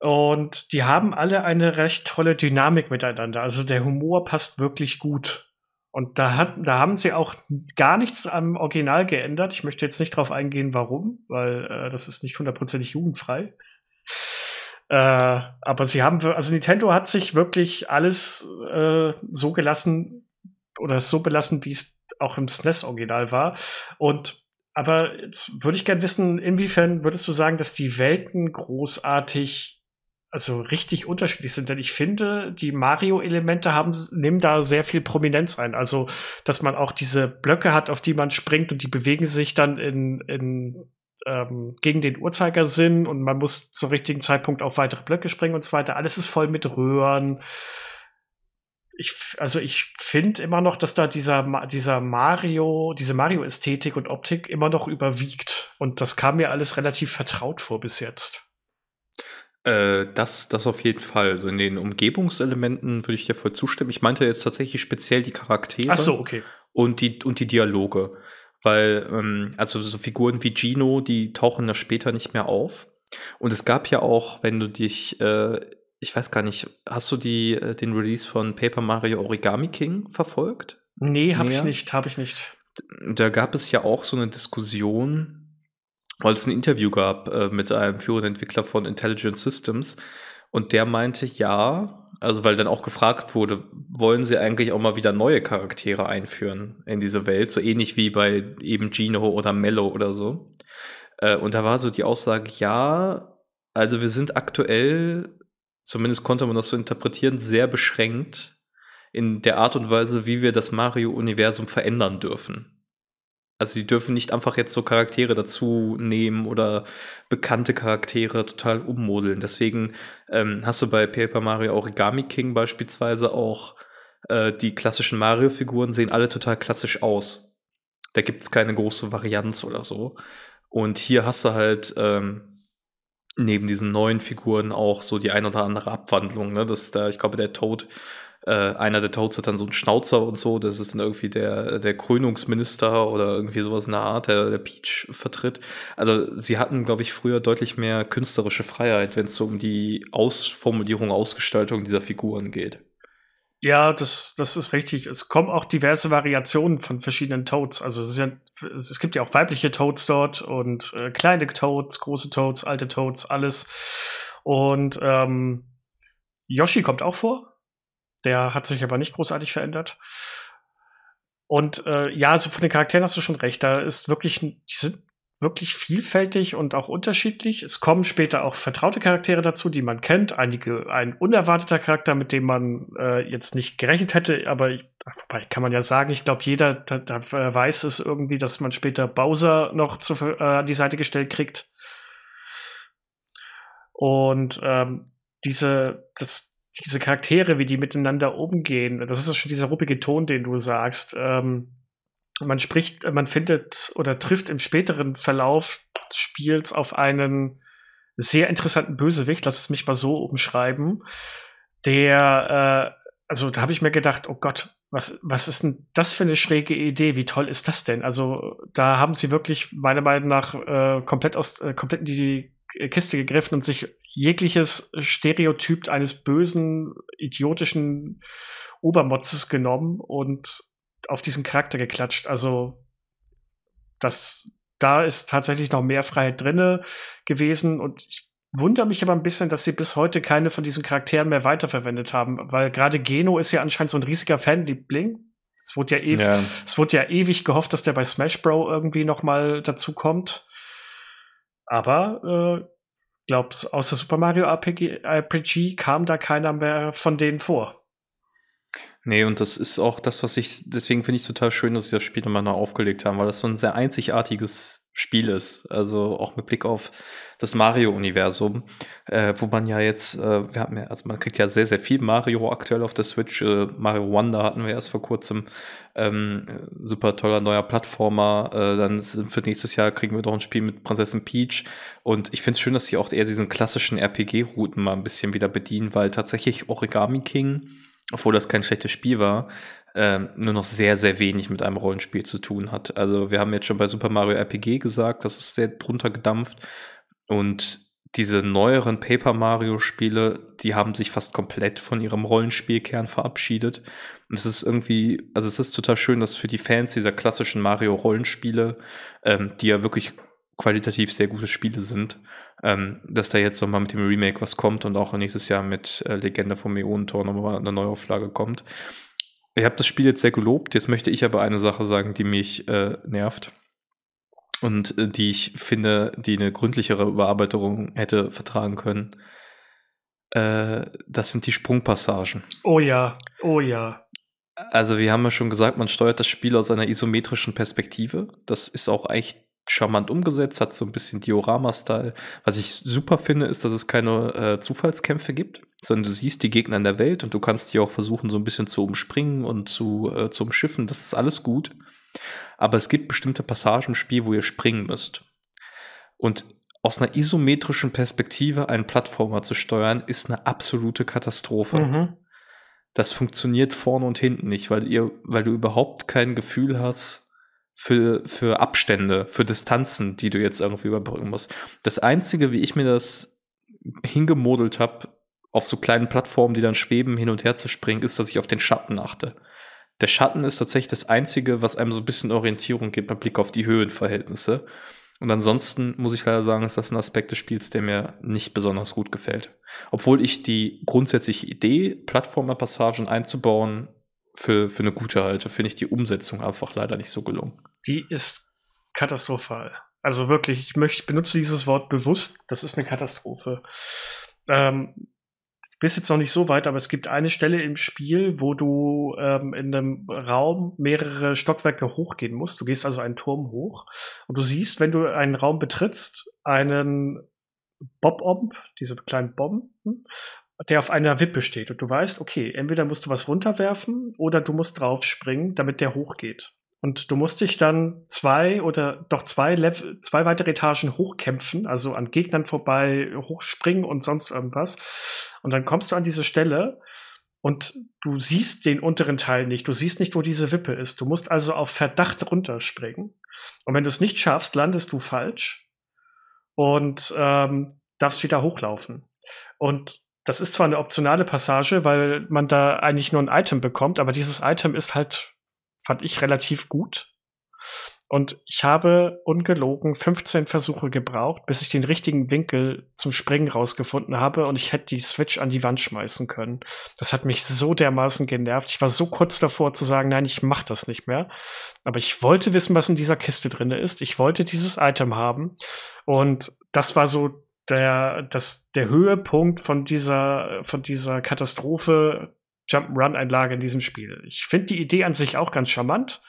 Und die haben alle eine recht tolle Dynamik miteinander. Also der Humor passt wirklich gut. Und da, hat, da haben sie auch gar nichts am Original geändert. Ich möchte jetzt nicht drauf eingehen, warum, weil äh, das ist nicht hundertprozentig jugendfrei. Äh, aber sie haben, also Nintendo hat sich wirklich alles äh, so gelassen oder so belassen, wie es auch im SNES-Original war. Und aber jetzt würde ich gerne wissen, inwiefern würdest du sagen, dass die Welten großartig, also richtig unterschiedlich sind? Denn ich finde, die Mario-Elemente haben, nehmen da sehr viel Prominenz ein. Also, dass man auch diese Blöcke hat, auf die man springt und die bewegen sich dann in, in ähm, gegen den Uhrzeigersinn und man muss zum richtigen Zeitpunkt auf weitere Blöcke springen und so weiter. Alles ist voll mit Röhren ich, also ich finde immer noch, dass da dieser, dieser Mario, diese Mario-Ästhetik und Optik immer noch überwiegt. Und das kam mir alles relativ vertraut vor bis jetzt. Äh, das, das auf jeden Fall. So in den Umgebungselementen würde ich dir voll zustimmen. Ich meinte jetzt tatsächlich speziell die Charaktere. Ach so, okay. Und die, und die Dialoge. Weil, ähm, also so Figuren wie Gino, die tauchen da später nicht mehr auf. Und es gab ja auch, wenn du dich äh, ich weiß gar nicht, hast du die, äh, den Release von Paper Mario Origami King verfolgt? Nee, habe ich nicht, habe ich nicht. Da gab es ja auch so eine Diskussion, weil es ein Interview gab äh, mit einem führenden Entwickler von Intelligent Systems und der meinte, ja, also weil dann auch gefragt wurde, wollen sie eigentlich auch mal wieder neue Charaktere einführen in diese Welt, so ähnlich wie bei eben Gino oder Mello oder so. Äh, und da war so die Aussage, ja, also wir sind aktuell zumindest konnte man das so interpretieren, sehr beschränkt in der Art und Weise, wie wir das Mario-Universum verändern dürfen. Also die dürfen nicht einfach jetzt so Charaktere dazu nehmen oder bekannte Charaktere total ummodeln. Deswegen ähm, hast du bei Paper Mario Origami King beispielsweise auch äh, die klassischen Mario-Figuren sehen alle total klassisch aus. Da gibt es keine große Varianz oder so. Und hier hast du halt ähm, neben diesen neuen Figuren auch so die ein oder andere Abwandlung. Ne? Das da, ich glaube, der Toad, äh, einer der Toads hat dann so einen Schnauzer und so. Das ist dann irgendwie der, der Krönungsminister oder irgendwie sowas in der Art, der, der Peach vertritt. Also sie hatten, glaube ich, früher deutlich mehr künstlerische Freiheit, wenn es so um die Ausformulierung, Ausgestaltung dieser Figuren geht. Ja, das, das ist richtig. Es kommen auch diverse Variationen von verschiedenen Toads. Also es, ja, es gibt ja auch weibliche Toads dort und äh, kleine Toads, große Toads, alte Toads, alles. Und ähm, Yoshi kommt auch vor. Der hat sich aber nicht großartig verändert. Und äh, ja, also von den Charakteren hast du schon recht. Da ist wirklich, die sind wirklich vielfältig und auch unterschiedlich. Es kommen später auch vertraute Charaktere dazu, die man kennt. Einige, ein unerwarteter Charakter, mit dem man äh, jetzt nicht gerechnet hätte, aber ich, wobei kann man ja sagen, ich glaube, jeder da, da weiß es irgendwie, dass man später Bowser noch zu, äh, an die Seite gestellt kriegt. Und ähm, diese, das, diese Charaktere, wie die miteinander umgehen, das ist schon dieser ruppige Ton, den du sagst. Ähm, man spricht, man findet oder trifft im späteren Verlauf des Spiels auf einen sehr interessanten Bösewicht, lass es mich mal so umschreiben, der, äh, also da habe ich mir gedacht, oh Gott, was, was ist denn das für eine schräge Idee? Wie toll ist das denn? Also da haben sie wirklich meiner Meinung nach äh, komplett aus, äh, komplett in die Kiste gegriffen und sich jegliches Stereotyp eines bösen, idiotischen Obermotzes genommen und auf diesen Charakter geklatscht. Also das, da ist tatsächlich noch mehr Freiheit drinne gewesen und ich wundere mich aber ein bisschen, dass sie bis heute keine von diesen Charakteren mehr weiterverwendet haben, weil gerade Geno ist ja anscheinend so ein riesiger Fanliebling. Es wurde ja, ewig, ja. es wurde ja ewig gehofft, dass der bei Smash Bros. irgendwie noch mal dazu kommt. Aber äh, glaubst außer Super Mario RPG, RPG kam da keiner mehr von denen vor. Nee, und das ist auch das, was ich, deswegen finde ich es total schön, dass sie das Spiel nochmal neu aufgelegt haben, weil das so ein sehr einzigartiges Spiel ist. Also auch mit Blick auf das Mario-Universum, äh, wo man ja jetzt, äh, wir hatten ja, also man kriegt ja sehr, sehr viel Mario aktuell auf der Switch. Äh, Mario Wonder hatten wir erst vor kurzem. Ähm, super toller neuer Plattformer. Äh, dann für nächstes Jahr kriegen wir doch ein Spiel mit Prinzessin Peach. Und ich finde es schön, dass sie auch eher diesen klassischen RPG-Routen mal ein bisschen wieder bedienen, weil tatsächlich Origami King obwohl das kein schlechtes Spiel war, ähm, nur noch sehr, sehr wenig mit einem Rollenspiel zu tun hat. Also wir haben jetzt schon bei Super Mario RPG gesagt, das ist sehr drunter gedampft und diese neueren Paper Mario Spiele, die haben sich fast komplett von ihrem Rollenspielkern verabschiedet. Und es ist irgendwie, also es ist total schön, dass für die Fans dieser klassischen Mario Rollenspiele, ähm, die ja wirklich qualitativ sehr gute Spiele sind, ähm, dass da jetzt nochmal mit dem Remake was kommt und auch nächstes Jahr mit äh, Legende vom Meonentor nochmal eine Neuauflage kommt. Ich habe das Spiel jetzt sehr gelobt, jetzt möchte ich aber eine Sache sagen, die mich äh, nervt und äh, die ich finde, die eine gründlichere Überarbeitung hätte vertragen können. Äh, das sind die Sprungpassagen. Oh ja, oh ja. Also wir haben ja schon gesagt, man steuert das Spiel aus einer isometrischen Perspektive. Das ist auch echt charmant umgesetzt, hat so ein bisschen Diorama-Style. Was ich super finde, ist, dass es keine äh, Zufallskämpfe gibt, sondern du siehst die Gegner in der Welt und du kannst die auch versuchen, so ein bisschen zu umspringen und zu, äh, zu umschiffen. Das ist alles gut. Aber es gibt bestimmte Passagen im Spiel, wo ihr springen müsst. Und aus einer isometrischen Perspektive einen Plattformer zu steuern, ist eine absolute Katastrophe. Mhm. Das funktioniert vorne und hinten nicht, weil, ihr, weil du überhaupt kein Gefühl hast, für, für Abstände, für Distanzen, die du jetzt irgendwie überbrücken musst. Das Einzige, wie ich mir das hingemodelt habe, auf so kleinen Plattformen, die dann schweben, hin und her zu springen, ist, dass ich auf den Schatten achte. Der Schatten ist tatsächlich das Einzige, was einem so ein bisschen Orientierung gibt beim Blick auf die Höhenverhältnisse. Und ansonsten muss ich leider sagen, ist das ein Aspekt des Spiels, der mir nicht besonders gut gefällt. Obwohl ich die grundsätzliche Idee, Plattformerpassagen einzubauen, für, für eine gute halte, finde ich die Umsetzung einfach leider nicht so gelungen. Die ist katastrophal. Also wirklich, ich möchte, benutze dieses Wort bewusst, das ist eine Katastrophe. Ähm, bist jetzt noch nicht so weit, aber es gibt eine Stelle im Spiel, wo du ähm, in einem Raum mehrere Stockwerke hochgehen musst. Du gehst also einen Turm hoch und du siehst, wenn du einen Raum betrittst, einen Bob-Omb, diese kleinen Bomben, der auf einer Wippe steht und du weißt, okay, entweder musst du was runterwerfen oder du musst draufspringen, damit der hochgeht. Und du musst dich dann zwei oder doch zwei, Level, zwei weitere Etagen hochkämpfen, also an Gegnern vorbei, hochspringen und sonst irgendwas. Und dann kommst du an diese Stelle und du siehst den unteren Teil nicht. Du siehst nicht, wo diese Wippe ist. Du musst also auf Verdacht runterspringen. Und wenn du es nicht schaffst, landest du falsch und ähm, darfst wieder hochlaufen. Und das ist zwar eine optionale Passage, weil man da eigentlich nur ein Item bekommt, aber dieses Item ist halt, fand ich, relativ gut. Und ich habe ungelogen 15 Versuche gebraucht, bis ich den richtigen Winkel zum Springen rausgefunden habe und ich hätte die Switch an die Wand schmeißen können. Das hat mich so dermaßen genervt. Ich war so kurz davor zu sagen, nein, ich mach das nicht mehr. Aber ich wollte wissen, was in dieser Kiste drin ist. Ich wollte dieses Item haben. Und das war so der, das, der Höhepunkt von dieser, von dieser Katastrophe Jump'n'Run-Einlage in diesem Spiel. Ich finde die Idee an sich auch ganz charmant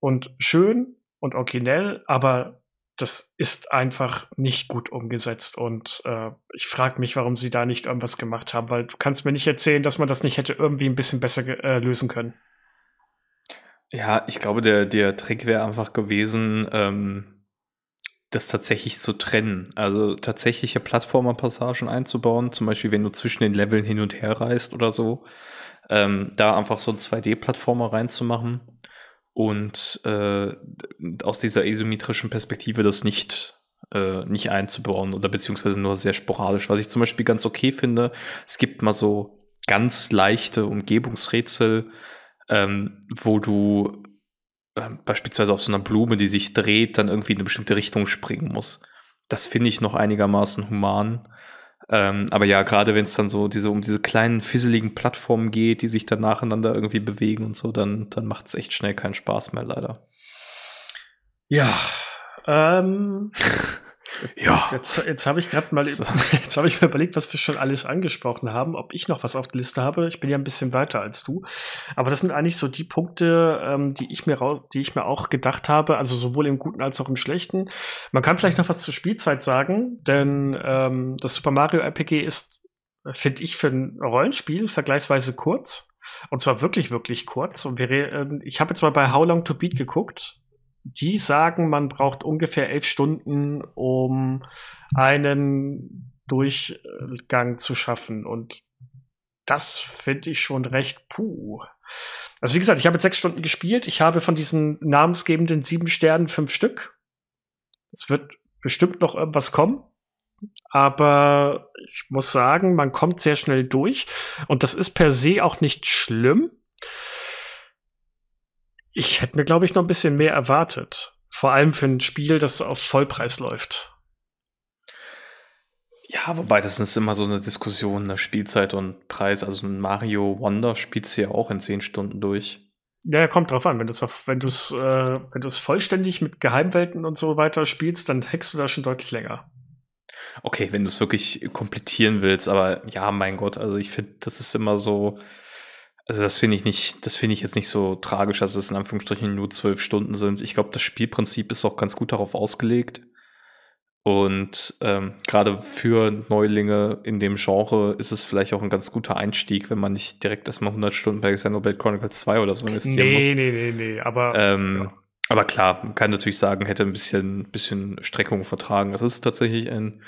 und schön und originell, aber das ist einfach nicht gut umgesetzt und äh, ich frage mich, warum sie da nicht irgendwas gemacht haben, weil du kannst mir nicht erzählen, dass man das nicht hätte irgendwie ein bisschen besser äh, lösen können. Ja, ich glaube, der, der Trick wäre einfach gewesen, ähm, das tatsächlich zu trennen. Also tatsächliche Plattformer-Passagen einzubauen, zum Beispiel wenn du zwischen den Leveln hin und her reist oder so, ähm, da einfach so ein 2D-Plattformer reinzumachen und äh, aus dieser isometrischen Perspektive das nicht äh, nicht einzubauen oder beziehungsweise nur sehr sporadisch. Was ich zum Beispiel ganz okay finde, es gibt mal so ganz leichte Umgebungsrätsel, ähm, wo du ähm, beispielsweise auf so einer Blume, die sich dreht, dann irgendwie in eine bestimmte Richtung springen muss. Das finde ich noch einigermaßen human. Ähm, aber ja, gerade wenn es dann so diese, um diese kleinen, fisseligen Plattformen geht, die sich dann nacheinander irgendwie bewegen und so, dann, dann macht es echt schnell keinen Spaß mehr, leider. Ja. Ähm. [laughs] Ja. Jetzt, jetzt habe ich gerade mal, so. [laughs] jetzt hab ich mir überlegt, was wir schon alles angesprochen haben, ob ich noch was auf der Liste habe. Ich bin ja ein bisschen weiter als du. Aber das sind eigentlich so die Punkte, ähm, die ich mir die ich mir auch gedacht habe, also sowohl im Guten als auch im Schlechten. Man kann vielleicht noch was zur Spielzeit sagen, denn ähm, das Super Mario RPG ist, finde ich, für ein Rollenspiel vergleichsweise kurz. Und zwar wirklich, wirklich kurz. Und wir, äh, ich habe jetzt mal bei How Long to Beat geguckt die sagen, man braucht ungefähr elf Stunden, um einen Durchgang zu schaffen. Und das finde ich schon recht puh. Also wie gesagt, ich habe jetzt sechs Stunden gespielt. Ich habe von diesen namensgebenden sieben Sternen fünf Stück. Es wird bestimmt noch irgendwas kommen. Aber ich muss sagen, man kommt sehr schnell durch. Und das ist per se auch nicht schlimm. Ich hätte mir, glaube ich, noch ein bisschen mehr erwartet. Vor allem für ein Spiel, das auf Vollpreis läuft. Ja, wobei das ist immer so eine Diskussion, ne? Spielzeit und Preis. Also ein Mario Wonder spielt du ja auch in zehn Stunden durch. Ja, kommt drauf an. Wenn du es wenn du's, äh, wenn du's vollständig mit Geheimwelten und so weiter spielst, dann hackst du da schon deutlich länger. Okay, wenn du es wirklich komplettieren willst, aber ja, mein Gott, also ich finde, das ist immer so, also das finde ich nicht, das finde ich jetzt nicht so tragisch, dass es in Anführungsstrichen nur zwölf Stunden sind. Ich glaube, das Spielprinzip ist auch ganz gut darauf ausgelegt. Und ähm, gerade für Neulinge in dem Genre ist es vielleicht auch ein ganz guter Einstieg, wenn man nicht direkt erstmal 100 Stunden bei Xenoblade Chronicles 2 oder so investieren nee, muss. Nee, nee, nee, nee, aber. Ähm, ja. Aber klar, man kann natürlich sagen, hätte ein bisschen, bisschen Streckung vertragen. Das ist tatsächlich ein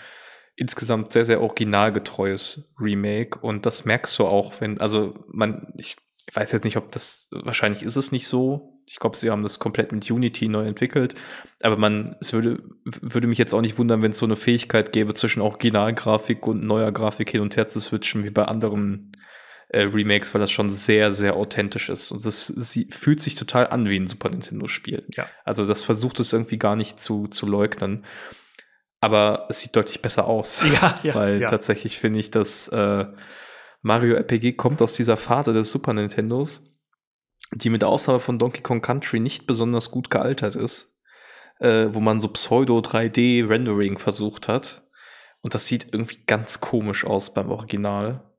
insgesamt sehr, sehr originalgetreues Remake und das merkst du auch, wenn, also man, ich weiß jetzt nicht, ob das, wahrscheinlich ist es nicht so. Ich glaube, sie haben das komplett mit Unity neu entwickelt, aber man, es würde, würde mich jetzt auch nicht wundern, wenn es so eine Fähigkeit gäbe, zwischen Originalgrafik und neuer Grafik hin und her zu switchen, wie bei anderen äh, Remakes, weil das schon sehr, sehr authentisch ist. Und das sie, fühlt sich total an wie ein Super Nintendo-Spiel. Ja. Also das versucht es irgendwie gar nicht zu, zu leugnen aber es sieht deutlich besser aus. Ja, ja. [laughs] Weil ja. tatsächlich finde ich, dass äh, Mario RPG kommt aus dieser Phase des Super Nintendos, die mit Ausnahme von Donkey Kong Country nicht besonders gut gealtert ist, äh, wo man so Pseudo-3D-Rendering versucht hat. Und das sieht irgendwie ganz komisch aus beim Original.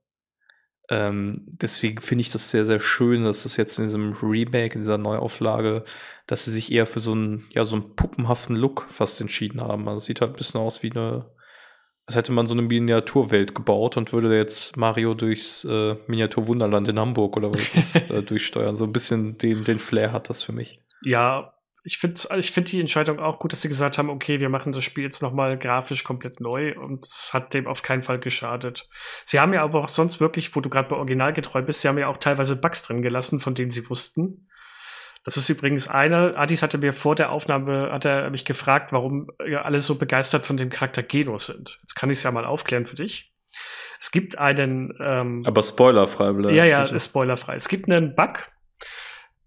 Ähm, deswegen finde ich das sehr, sehr schön, dass das jetzt in diesem Remake, in dieser Neuauflage, dass sie sich eher für so einen, ja, so einen puppenhaften Look fast entschieden haben. Also sieht halt ein bisschen aus wie eine, als hätte man so eine Miniaturwelt gebaut und würde jetzt Mario durchs äh, Miniaturwunderland in Hamburg oder was ist, [laughs] äh, durchsteuern. So ein bisschen den, den Flair hat das für mich. Ja, ich finde ich find die Entscheidung auch gut, dass sie gesagt haben, okay, wir machen das Spiel jetzt nochmal grafisch komplett neu und es hat dem auf keinen Fall geschadet. Sie haben ja aber auch sonst wirklich, wo du gerade bei Original getreu bist, sie haben ja auch teilweise Bugs drin gelassen, von denen sie wussten. Das ist übrigens einer. Adis hatte mir vor der Aufnahme, hat er mich gefragt, warum ja, alle so begeistert von dem Charakter Geno sind. Jetzt kann ich es ja mal aufklären für dich. Es gibt einen. Ähm, aber spoilerfrei, bleibt. Ja, ja, bitte. spoilerfrei. Es gibt einen Bug,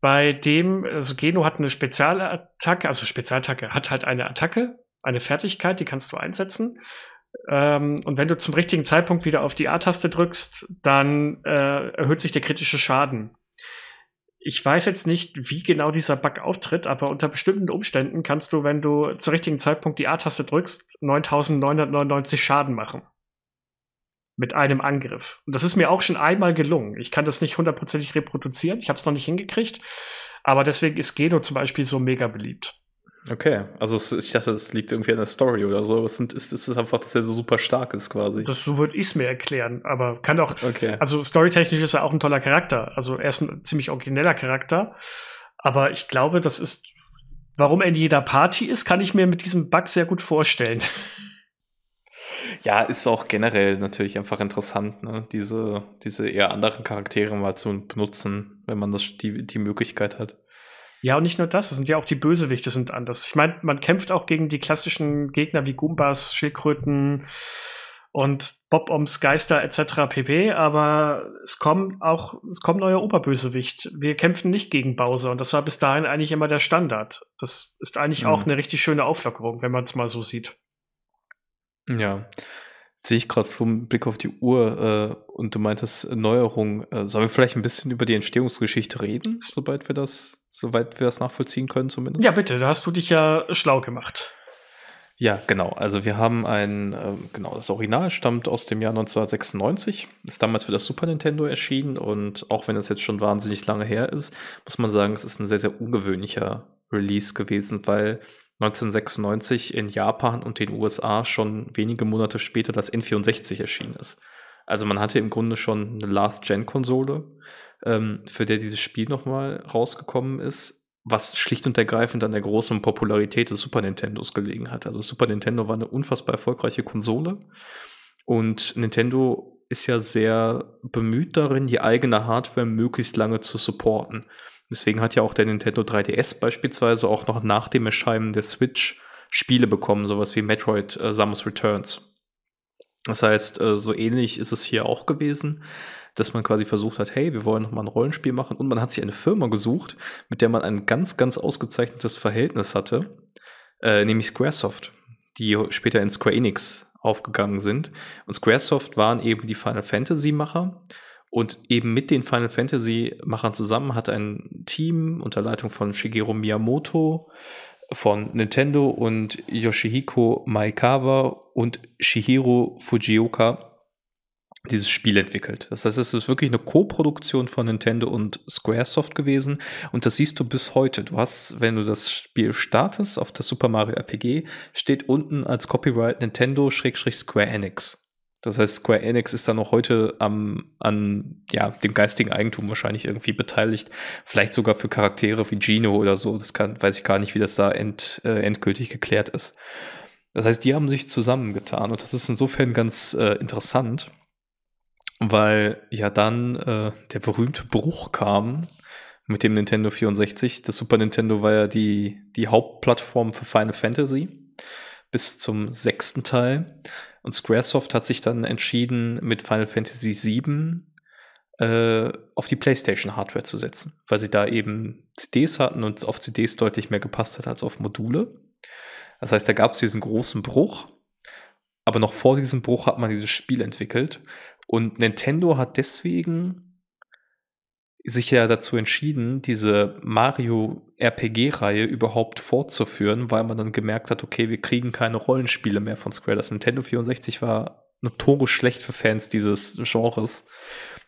bei dem, also Geno hat eine Spezialattacke, also Spezialattacke, hat halt eine Attacke, eine Fertigkeit, die kannst du einsetzen. Ähm, und wenn du zum richtigen Zeitpunkt wieder auf die A-Taste drückst, dann äh, erhöht sich der kritische Schaden. Ich weiß jetzt nicht, wie genau dieser Bug auftritt, aber unter bestimmten Umständen kannst du, wenn du zum richtigen Zeitpunkt die A-Taste drückst, 9999 Schaden machen mit einem Angriff. Und das ist mir auch schon einmal gelungen. Ich kann das nicht hundertprozentig reproduzieren. Ich habe es noch nicht hingekriegt. Aber deswegen ist Geno zum Beispiel so mega beliebt. Okay, also ich dachte, das liegt irgendwie an der Story oder so. Es ist, ist es einfach, dass er so super stark ist quasi. Das, so würde ich es mir erklären, aber kann auch. Okay. Also storytechnisch ist er auch ein toller Charakter. Also er ist ein ziemlich origineller Charakter. Aber ich glaube, das ist, warum er in jeder Party ist, kann ich mir mit diesem Bug sehr gut vorstellen. [laughs] Ja, ist auch generell natürlich einfach interessant, ne? diese, diese eher anderen Charaktere mal zu benutzen, wenn man das, die, die Möglichkeit hat. Ja, und nicht nur das, es sind ja auch die Bösewichte sind anders. Ich meine, man kämpft auch gegen die klassischen Gegner wie Goombas, Schildkröten und Bob-Oms Geister etc. pp. Aber es kommt auch, es kommt neuer Oberbösewicht. Wir kämpfen nicht gegen Bowser und das war bis dahin eigentlich immer der Standard. Das ist eigentlich mhm. auch eine richtig schöne Auflockerung, wenn man es mal so sieht. Ja. Jetzt sehe ich gerade vom Blick auf die Uhr äh, und du meintest äh, Neuerung. Äh, sollen wir vielleicht ein bisschen über die Entstehungsgeschichte reden, sobald wir das, soweit wir das nachvollziehen können, zumindest? Ja, bitte, da hast du dich ja schlau gemacht. Ja, genau. Also wir haben ein, äh, genau, das Original stammt aus dem Jahr 1996, ist damals für das Super Nintendo erschienen und auch wenn das jetzt schon wahnsinnig lange her ist, muss man sagen, es ist ein sehr, sehr ungewöhnlicher Release gewesen, weil 1996 in Japan und den USA schon wenige Monate später das N64 erschienen ist. Also man hatte im Grunde schon eine Last-Gen-Konsole, ähm, für der dieses Spiel nochmal rausgekommen ist, was schlicht und ergreifend an der großen Popularität des Super Nintendos gelegen hat. Also Super Nintendo war eine unfassbar erfolgreiche Konsole und Nintendo ist ja sehr bemüht darin, die eigene Hardware möglichst lange zu supporten. Deswegen hat ja auch der Nintendo 3DS beispielsweise auch noch nach dem Erscheinen der Switch Spiele bekommen, sowas wie Metroid äh, Samus Returns. Das heißt, äh, so ähnlich ist es hier auch gewesen, dass man quasi versucht hat, hey, wir wollen nochmal ein Rollenspiel machen und man hat sich eine Firma gesucht, mit der man ein ganz, ganz ausgezeichnetes Verhältnis hatte, äh, nämlich Squaresoft, die später in Square Enix aufgegangen sind. Und Squaresoft waren eben die Final Fantasy Macher und eben mit den Final Fantasy-Machern zusammen hat ein Team unter Leitung von Shigeru Miyamoto von Nintendo und Yoshihiko Maekawa und Shihiro Fujioka dieses Spiel entwickelt. Das heißt, es ist wirklich eine Co-Produktion von Nintendo und Squaresoft gewesen und das siehst du bis heute. Du hast, wenn du das Spiel startest auf der Super Mario RPG, steht unten als Copyright Nintendo-Square Enix. Das heißt, Square Enix ist dann noch heute am, an ja, dem geistigen Eigentum wahrscheinlich irgendwie beteiligt. Vielleicht sogar für Charaktere wie Gino oder so. Das kann, weiß ich gar nicht, wie das da end, äh, endgültig geklärt ist. Das heißt, die haben sich zusammengetan und das ist insofern ganz äh, interessant, weil ja dann äh, der berühmte Bruch kam mit dem Nintendo 64. Das Super Nintendo war ja die, die Hauptplattform für Final Fantasy bis zum sechsten Teil. Und Squaresoft hat sich dann entschieden, mit Final Fantasy VII äh, auf die PlayStation-Hardware zu setzen, weil sie da eben CDs hatten und auf CDs deutlich mehr gepasst hat als auf Module. Das heißt, da gab es diesen großen Bruch, aber noch vor diesem Bruch hat man dieses Spiel entwickelt. Und Nintendo hat deswegen sich ja dazu entschieden, diese Mario-RPG-Reihe überhaupt fortzuführen, weil man dann gemerkt hat, okay, wir kriegen keine Rollenspiele mehr von Square. Das Nintendo 64 war notorisch schlecht für Fans dieses Genres.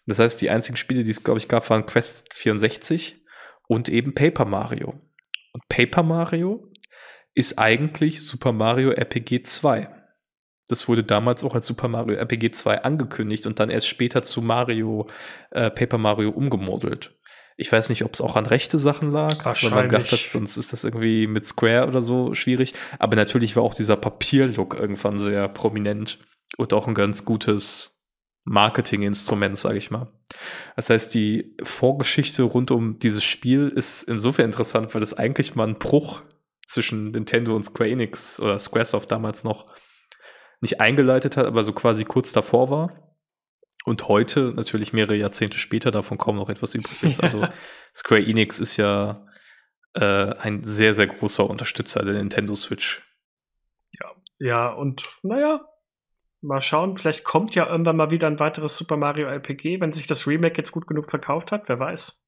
Das heißt, die einzigen Spiele, die es, glaube ich, gab, waren Quest 64 und eben Paper Mario. Und Paper Mario ist eigentlich Super Mario RPG 2. Das wurde damals auch als Super Mario RPG 2 angekündigt und dann erst später zu Mario, äh, Paper Mario umgemodelt. Ich weiß nicht, ob es auch an rechte Sachen lag, weil man gedacht hat, sonst ist das irgendwie mit Square oder so schwierig. Aber natürlich war auch dieser Papierlook irgendwann sehr prominent und auch ein ganz gutes Marketinginstrument, sage ich mal. Das heißt, die Vorgeschichte rund um dieses Spiel ist insofern interessant, weil es eigentlich mal ein Bruch zwischen Nintendo und Square Enix oder Squaresoft damals noch nicht eingeleitet hat, aber so quasi kurz davor war. Und heute, natürlich mehrere Jahrzehnte später, davon kaum noch etwas übrig ist. Also [laughs] Square Enix ist ja äh, ein sehr, sehr großer Unterstützer der Nintendo Switch. Ja, ja und naja, mal schauen. Vielleicht kommt ja irgendwann mal wieder ein weiteres Super Mario RPG, wenn sich das Remake jetzt gut genug verkauft hat. Wer weiß.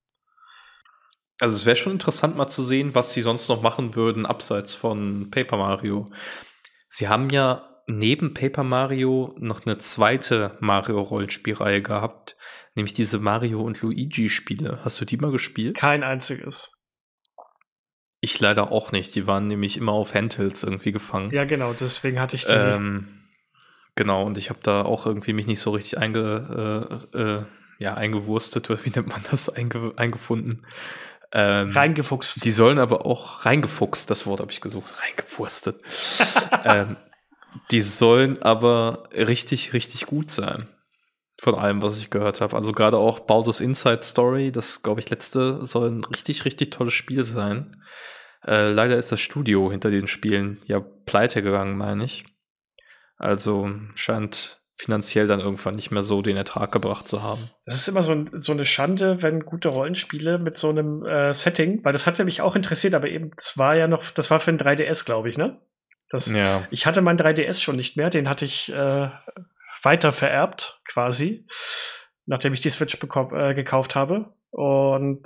Also es wäre schon interessant mal zu sehen, was sie sonst noch machen würden, abseits von Paper Mario. Sie haben ja neben Paper Mario noch eine zweite Mario-Rollenspielreihe gehabt, nämlich diese Mario und Luigi-Spiele. Hast du die mal gespielt? Kein einziges. Ich leider auch nicht. Die waren nämlich immer auf Handhelds irgendwie gefangen. Ja, genau, deswegen hatte ich die. Ähm, genau, und ich habe da auch irgendwie mich nicht so richtig einge, äh, äh, ja, eingewurstet, oder wie nennt man das, einge, eingefunden. Ähm, reingefuchst. Die sollen aber auch reingefuchst, das Wort habe ich gesucht, reingewurstet. [laughs] ähm, die sollen aber richtig, richtig gut sein. Von allem, was ich gehört habe. Also gerade auch Bowser's Inside Story, das glaube ich letzte, soll ein richtig, richtig tolles Spiel sein. Äh, leider ist das Studio hinter den Spielen ja pleite gegangen, meine ich. Also scheint finanziell dann irgendwann nicht mehr so den Ertrag gebracht zu haben. Das ist immer so, so eine Schande, wenn gute Rollenspiele mit so einem äh, Setting, weil das hat ja mich auch interessiert, aber eben, das war ja noch, das war für ein 3DS, glaube ich, ne? Das, ja. Ich hatte mein 3DS schon nicht mehr, den hatte ich äh, weiter vererbt quasi, nachdem ich die Switch äh, gekauft habe. Und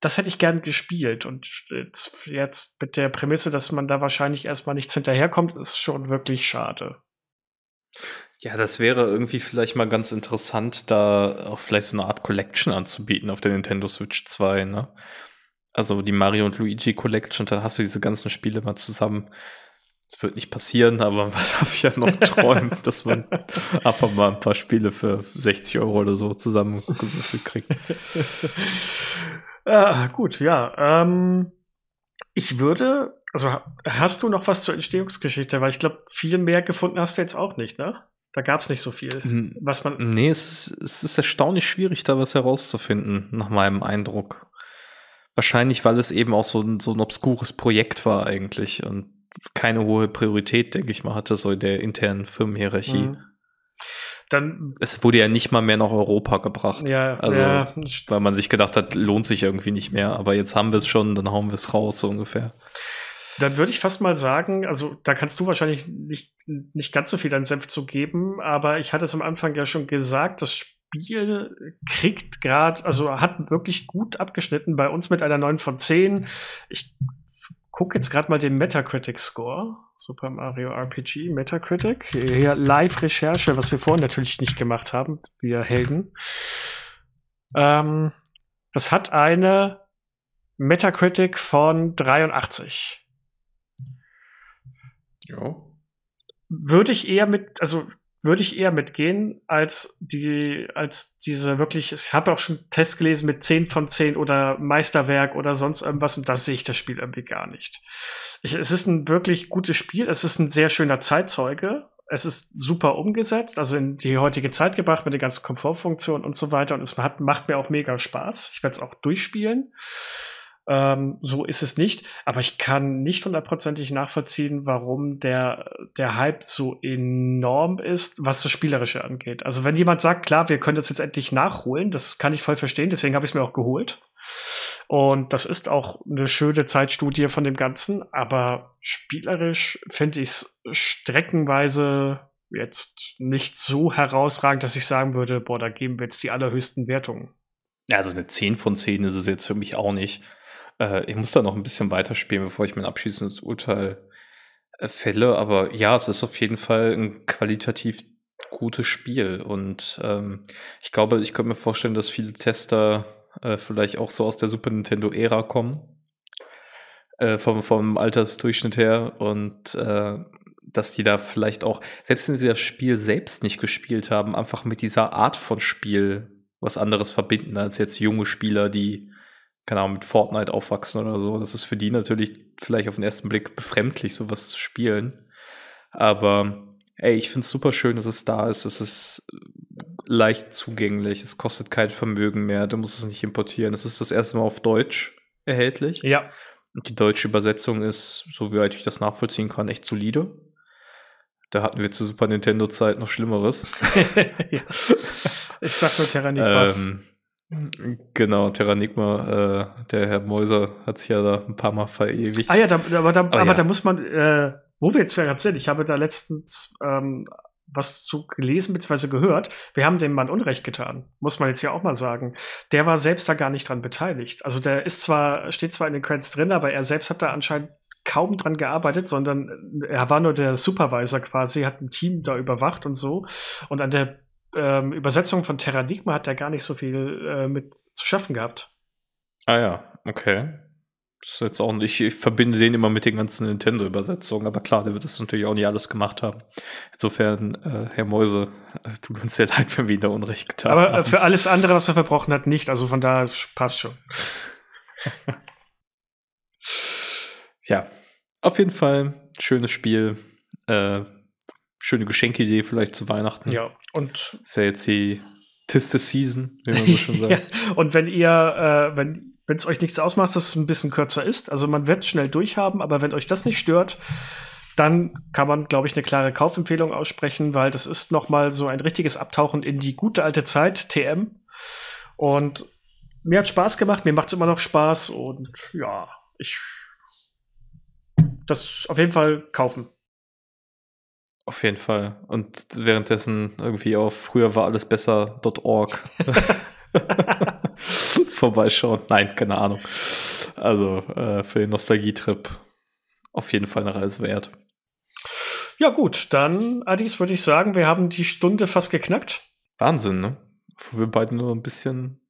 das hätte ich gern gespielt. Und jetzt, jetzt mit der Prämisse, dass man da wahrscheinlich erstmal nichts hinterherkommt, ist schon wirklich schade. Ja, das wäre irgendwie vielleicht mal ganz interessant, da auch vielleicht so eine Art Collection anzubieten auf der Nintendo Switch 2, ne? Also die Mario und Luigi Collection, dann hast du diese ganzen Spiele mal zusammen es wird nicht passieren, aber man [laughs] darf ja noch träumen, [laughs] dass man einfach mal ein paar Spiele für 60 Euro oder so zusammen kriegt. ah, gut, ja. Ähm, ich würde, also hast du noch was zur Entstehungsgeschichte? Weil ich glaube, viel mehr gefunden hast du jetzt auch nicht, ne? Da gab es nicht so viel, was man. Nee, es, es ist erstaunlich schwierig, da was herauszufinden, nach meinem Eindruck. Wahrscheinlich, weil es eben auch so ein, so ein obskures Projekt war, eigentlich. Und keine hohe Priorität, denke ich mal, hatte, so in der internen Firmenhierarchie. Mhm. Dann, es wurde ja nicht mal mehr nach Europa gebracht. Ja, also, ja. weil man sich gedacht hat, lohnt sich irgendwie nicht mehr. Aber jetzt haben wir es schon, dann hauen wir es raus, so ungefähr. Dann würde ich fast mal sagen, also da kannst du wahrscheinlich nicht, nicht ganz so viel deinen Senf zu geben, aber ich hatte es am Anfang ja schon gesagt, das Spiel kriegt gerade, also hat wirklich gut abgeschnitten bei uns mit einer 9 von 10. Ich guck jetzt gerade mal den Metacritic-Score. Super Mario RPG, Metacritic. Hier Live-Recherche, was wir vorhin natürlich nicht gemacht haben, wir Helden. Ähm, das hat eine Metacritic von 83. Ja. Würde ich eher mit, also würde ich eher mitgehen, als die, als diese wirklich, ich habe auch schon Tests gelesen mit 10 von 10 oder Meisterwerk oder sonst irgendwas und da sehe ich das Spiel irgendwie gar nicht. Ich, es ist ein wirklich gutes Spiel, es ist ein sehr schöner Zeitzeuge, es ist super umgesetzt, also in die heutige Zeit gebracht mit den ganzen Komfortfunktionen und so weiter und es hat, macht mir auch mega Spaß. Ich werde es auch durchspielen. Ähm, so ist es nicht. Aber ich kann nicht hundertprozentig nachvollziehen, warum der, der Hype so enorm ist, was das Spielerische angeht. Also wenn jemand sagt, klar, wir können das jetzt endlich nachholen, das kann ich voll verstehen, deswegen habe ich es mir auch geholt. Und das ist auch eine schöne Zeitstudie von dem Ganzen, aber spielerisch finde ich es streckenweise jetzt nicht so herausragend, dass ich sagen würde, boah, da geben wir jetzt die allerhöchsten Wertungen. Also eine 10 von 10 ist es jetzt für mich auch nicht. Äh, ich muss da noch ein bisschen weiterspielen, bevor ich mein abschließendes Urteil äh, fälle. Aber ja, es ist auf jeden Fall ein qualitativ gutes Spiel. Und ähm, ich glaube, ich könnte mir vorstellen, dass viele Tester äh, vielleicht auch so aus der Super Nintendo-Ära kommen. Äh, vom, vom Altersdurchschnitt her. Und äh, dass die da vielleicht auch, selbst wenn sie das Spiel selbst nicht gespielt haben, einfach mit dieser Art von Spiel was anderes verbinden als jetzt junge Spieler, die keine Ahnung, mit Fortnite aufwachsen oder so. Das ist für die natürlich vielleicht auf den ersten Blick befremdlich, sowas zu spielen. Aber ey, ich finde es super schön, dass es da ist. Es ist leicht zugänglich. Es kostet kein Vermögen mehr. Du musst es nicht importieren. Es ist das erste Mal auf Deutsch erhältlich. Ja. Und die deutsche Übersetzung ist, so wie ich das nachvollziehen kann, echt solide. Da hatten wir zur Super Nintendo Zeit noch Schlimmeres. [laughs] ja. Ich sag nur Terra ähm, Genau, Terranigma, äh, der Herr Mäuser hat sich ja da ein paar Mal verewigt. Ah ja, da, aber, da, aber, oh aber ja. da muss man, äh, wo wir jetzt gerade sind, ich habe da letztens ähm, was zu gelesen bzw. gehört. Wir haben dem Mann Unrecht getan, muss man jetzt ja auch mal sagen. Der war selbst da gar nicht dran beteiligt. Also der ist zwar, steht zwar in den Credits drin, aber er selbst hat da anscheinend kaum dran gearbeitet, sondern äh, er war nur der Supervisor quasi, hat ein Team da überwacht und so. Und an der ähm, Übersetzung von Terranigma hat er gar nicht so viel äh, mit zu schaffen gehabt. Ah ja, okay. Das ist jetzt auch nicht, ich verbinde den immer mit den ganzen Nintendo-Übersetzungen, aber klar, der wird das natürlich auch nicht alles gemacht haben. Insofern, äh, Herr Mäuse, äh, tut uns sehr leid, wenn wir ihn da Unrecht getan aber, äh, haben. Aber für alles andere, was er verbrochen hat, nicht. Also von da passt schon. [laughs] ja, auf jeden Fall schönes Spiel. Äh, schöne Geschenkidee vielleicht zu Weihnachten. Ja, und. Ist ja jetzt die Tiste Season, wie man so schön [laughs] sagt. ja. Und wenn ihr, äh, wenn wenn es euch nichts ausmacht, dass es ein bisschen kürzer ist, also man wird es schnell durchhaben, aber wenn euch das nicht stört, dann kann man, glaube ich, eine klare Kaufempfehlung aussprechen, weil das ist noch mal so ein richtiges Abtauchen in die gute alte Zeit, TM. Und mir hat Spaß gemacht, mir macht es immer noch Spaß und ja, ich das auf jeden Fall kaufen. Auf jeden Fall. Und währenddessen irgendwie auf früher war alles besser.org [laughs] vorbeischauen. Nein, keine Ahnung. Also äh, für den Nostalgietrip auf jeden Fall eine Reise wert. Ja, gut, dann, Adis, würde ich sagen, wir haben die Stunde fast geknackt. Wahnsinn, ne? Wo wir beide nur ein bisschen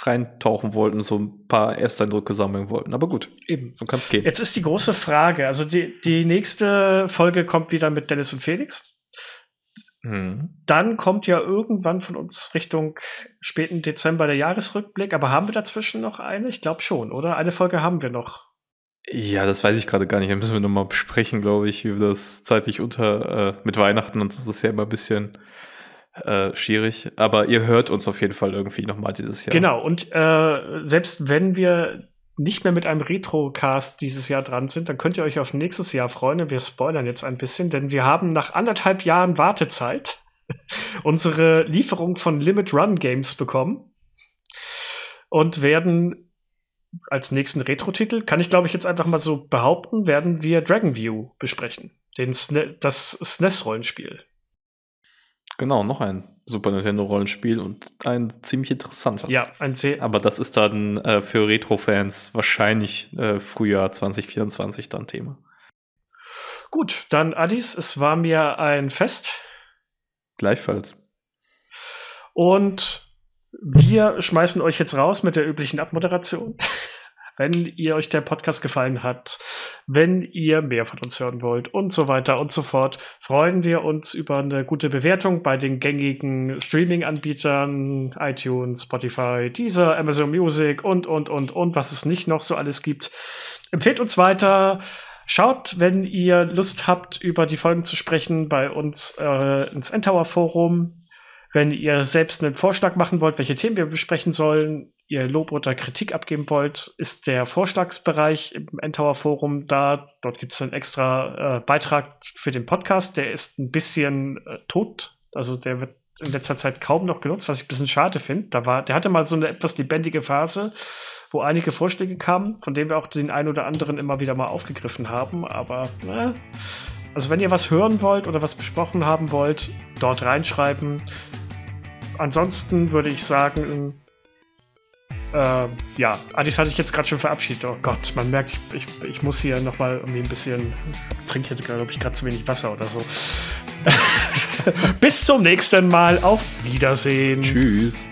reintauchen wollten, so ein paar Ersteindrücke sammeln wollten. Aber gut, eben, so kann es gehen. Jetzt ist die große Frage. Also die, die nächste Folge kommt wieder mit Dennis und Felix. Mhm. Dann kommt ja irgendwann von uns Richtung späten Dezember der Jahresrückblick. Aber haben wir dazwischen noch eine? Ich glaube schon, oder? Eine Folge haben wir noch. Ja, das weiß ich gerade gar nicht. Da müssen wir nochmal besprechen, glaube ich, wie wir das zeitlich unter äh, mit Weihnachten und so Das ist ja immer ein bisschen äh, schwierig, aber ihr hört uns auf jeden Fall irgendwie nochmal dieses Jahr. Genau, und äh, selbst wenn wir nicht mehr mit einem Retrocast dieses Jahr dran sind, dann könnt ihr euch auf nächstes Jahr freuen. Wir spoilern jetzt ein bisschen, denn wir haben nach anderthalb Jahren Wartezeit [laughs] unsere Lieferung von Limit Run Games bekommen und werden als nächsten Retro-Titel, kann ich glaube ich jetzt einfach mal so behaupten, werden wir Dragon View besprechen. Den Sne das SNES-Rollenspiel. Genau, noch ein Super Nintendo Rollenspiel und ein ziemlich interessantes. Ja, ein C. Aber das ist dann äh, für Retro-Fans wahrscheinlich äh, Frühjahr 2024 dann Thema. Gut, dann Addis, es war mir ein Fest. Gleichfalls. Und wir schmeißen euch jetzt raus mit der üblichen Abmoderation wenn ihr euch der Podcast gefallen hat, wenn ihr mehr von uns hören wollt und so weiter und so fort, freuen wir uns über eine gute Bewertung bei den gängigen Streaming-Anbietern, iTunes, Spotify, Deezer, Amazon Music und, und, und, und, was es nicht noch so alles gibt. Empfehlt uns weiter. Schaut, wenn ihr Lust habt, über die Folgen zu sprechen, bei uns äh, ins Endtower Forum. Wenn ihr selbst einen Vorschlag machen wollt, welche Themen wir besprechen sollen, ihr Lob oder Kritik abgeben wollt, ist der Vorschlagsbereich im Endtower Forum da. Dort gibt es einen extra äh, Beitrag für den Podcast. Der ist ein bisschen äh, tot. Also der wird in letzter Zeit kaum noch genutzt, was ich ein bisschen schade finde. Da der hatte mal so eine etwas lebendige Phase, wo einige Vorschläge kamen, von denen wir auch den einen oder anderen immer wieder mal aufgegriffen haben. Aber äh, also wenn ihr was hören wollt oder was besprochen haben wollt, dort reinschreiben. Ansonsten würde ich sagen, äh, ja, Adis hatte ich jetzt gerade schon verabschiedet. Oh Gott, man merkt, ich, ich, ich muss hier nochmal irgendwie ein bisschen. Trinke jetzt, glaube ich, gerade zu wenig Wasser oder so. [laughs] Bis zum nächsten Mal. Auf Wiedersehen. Tschüss.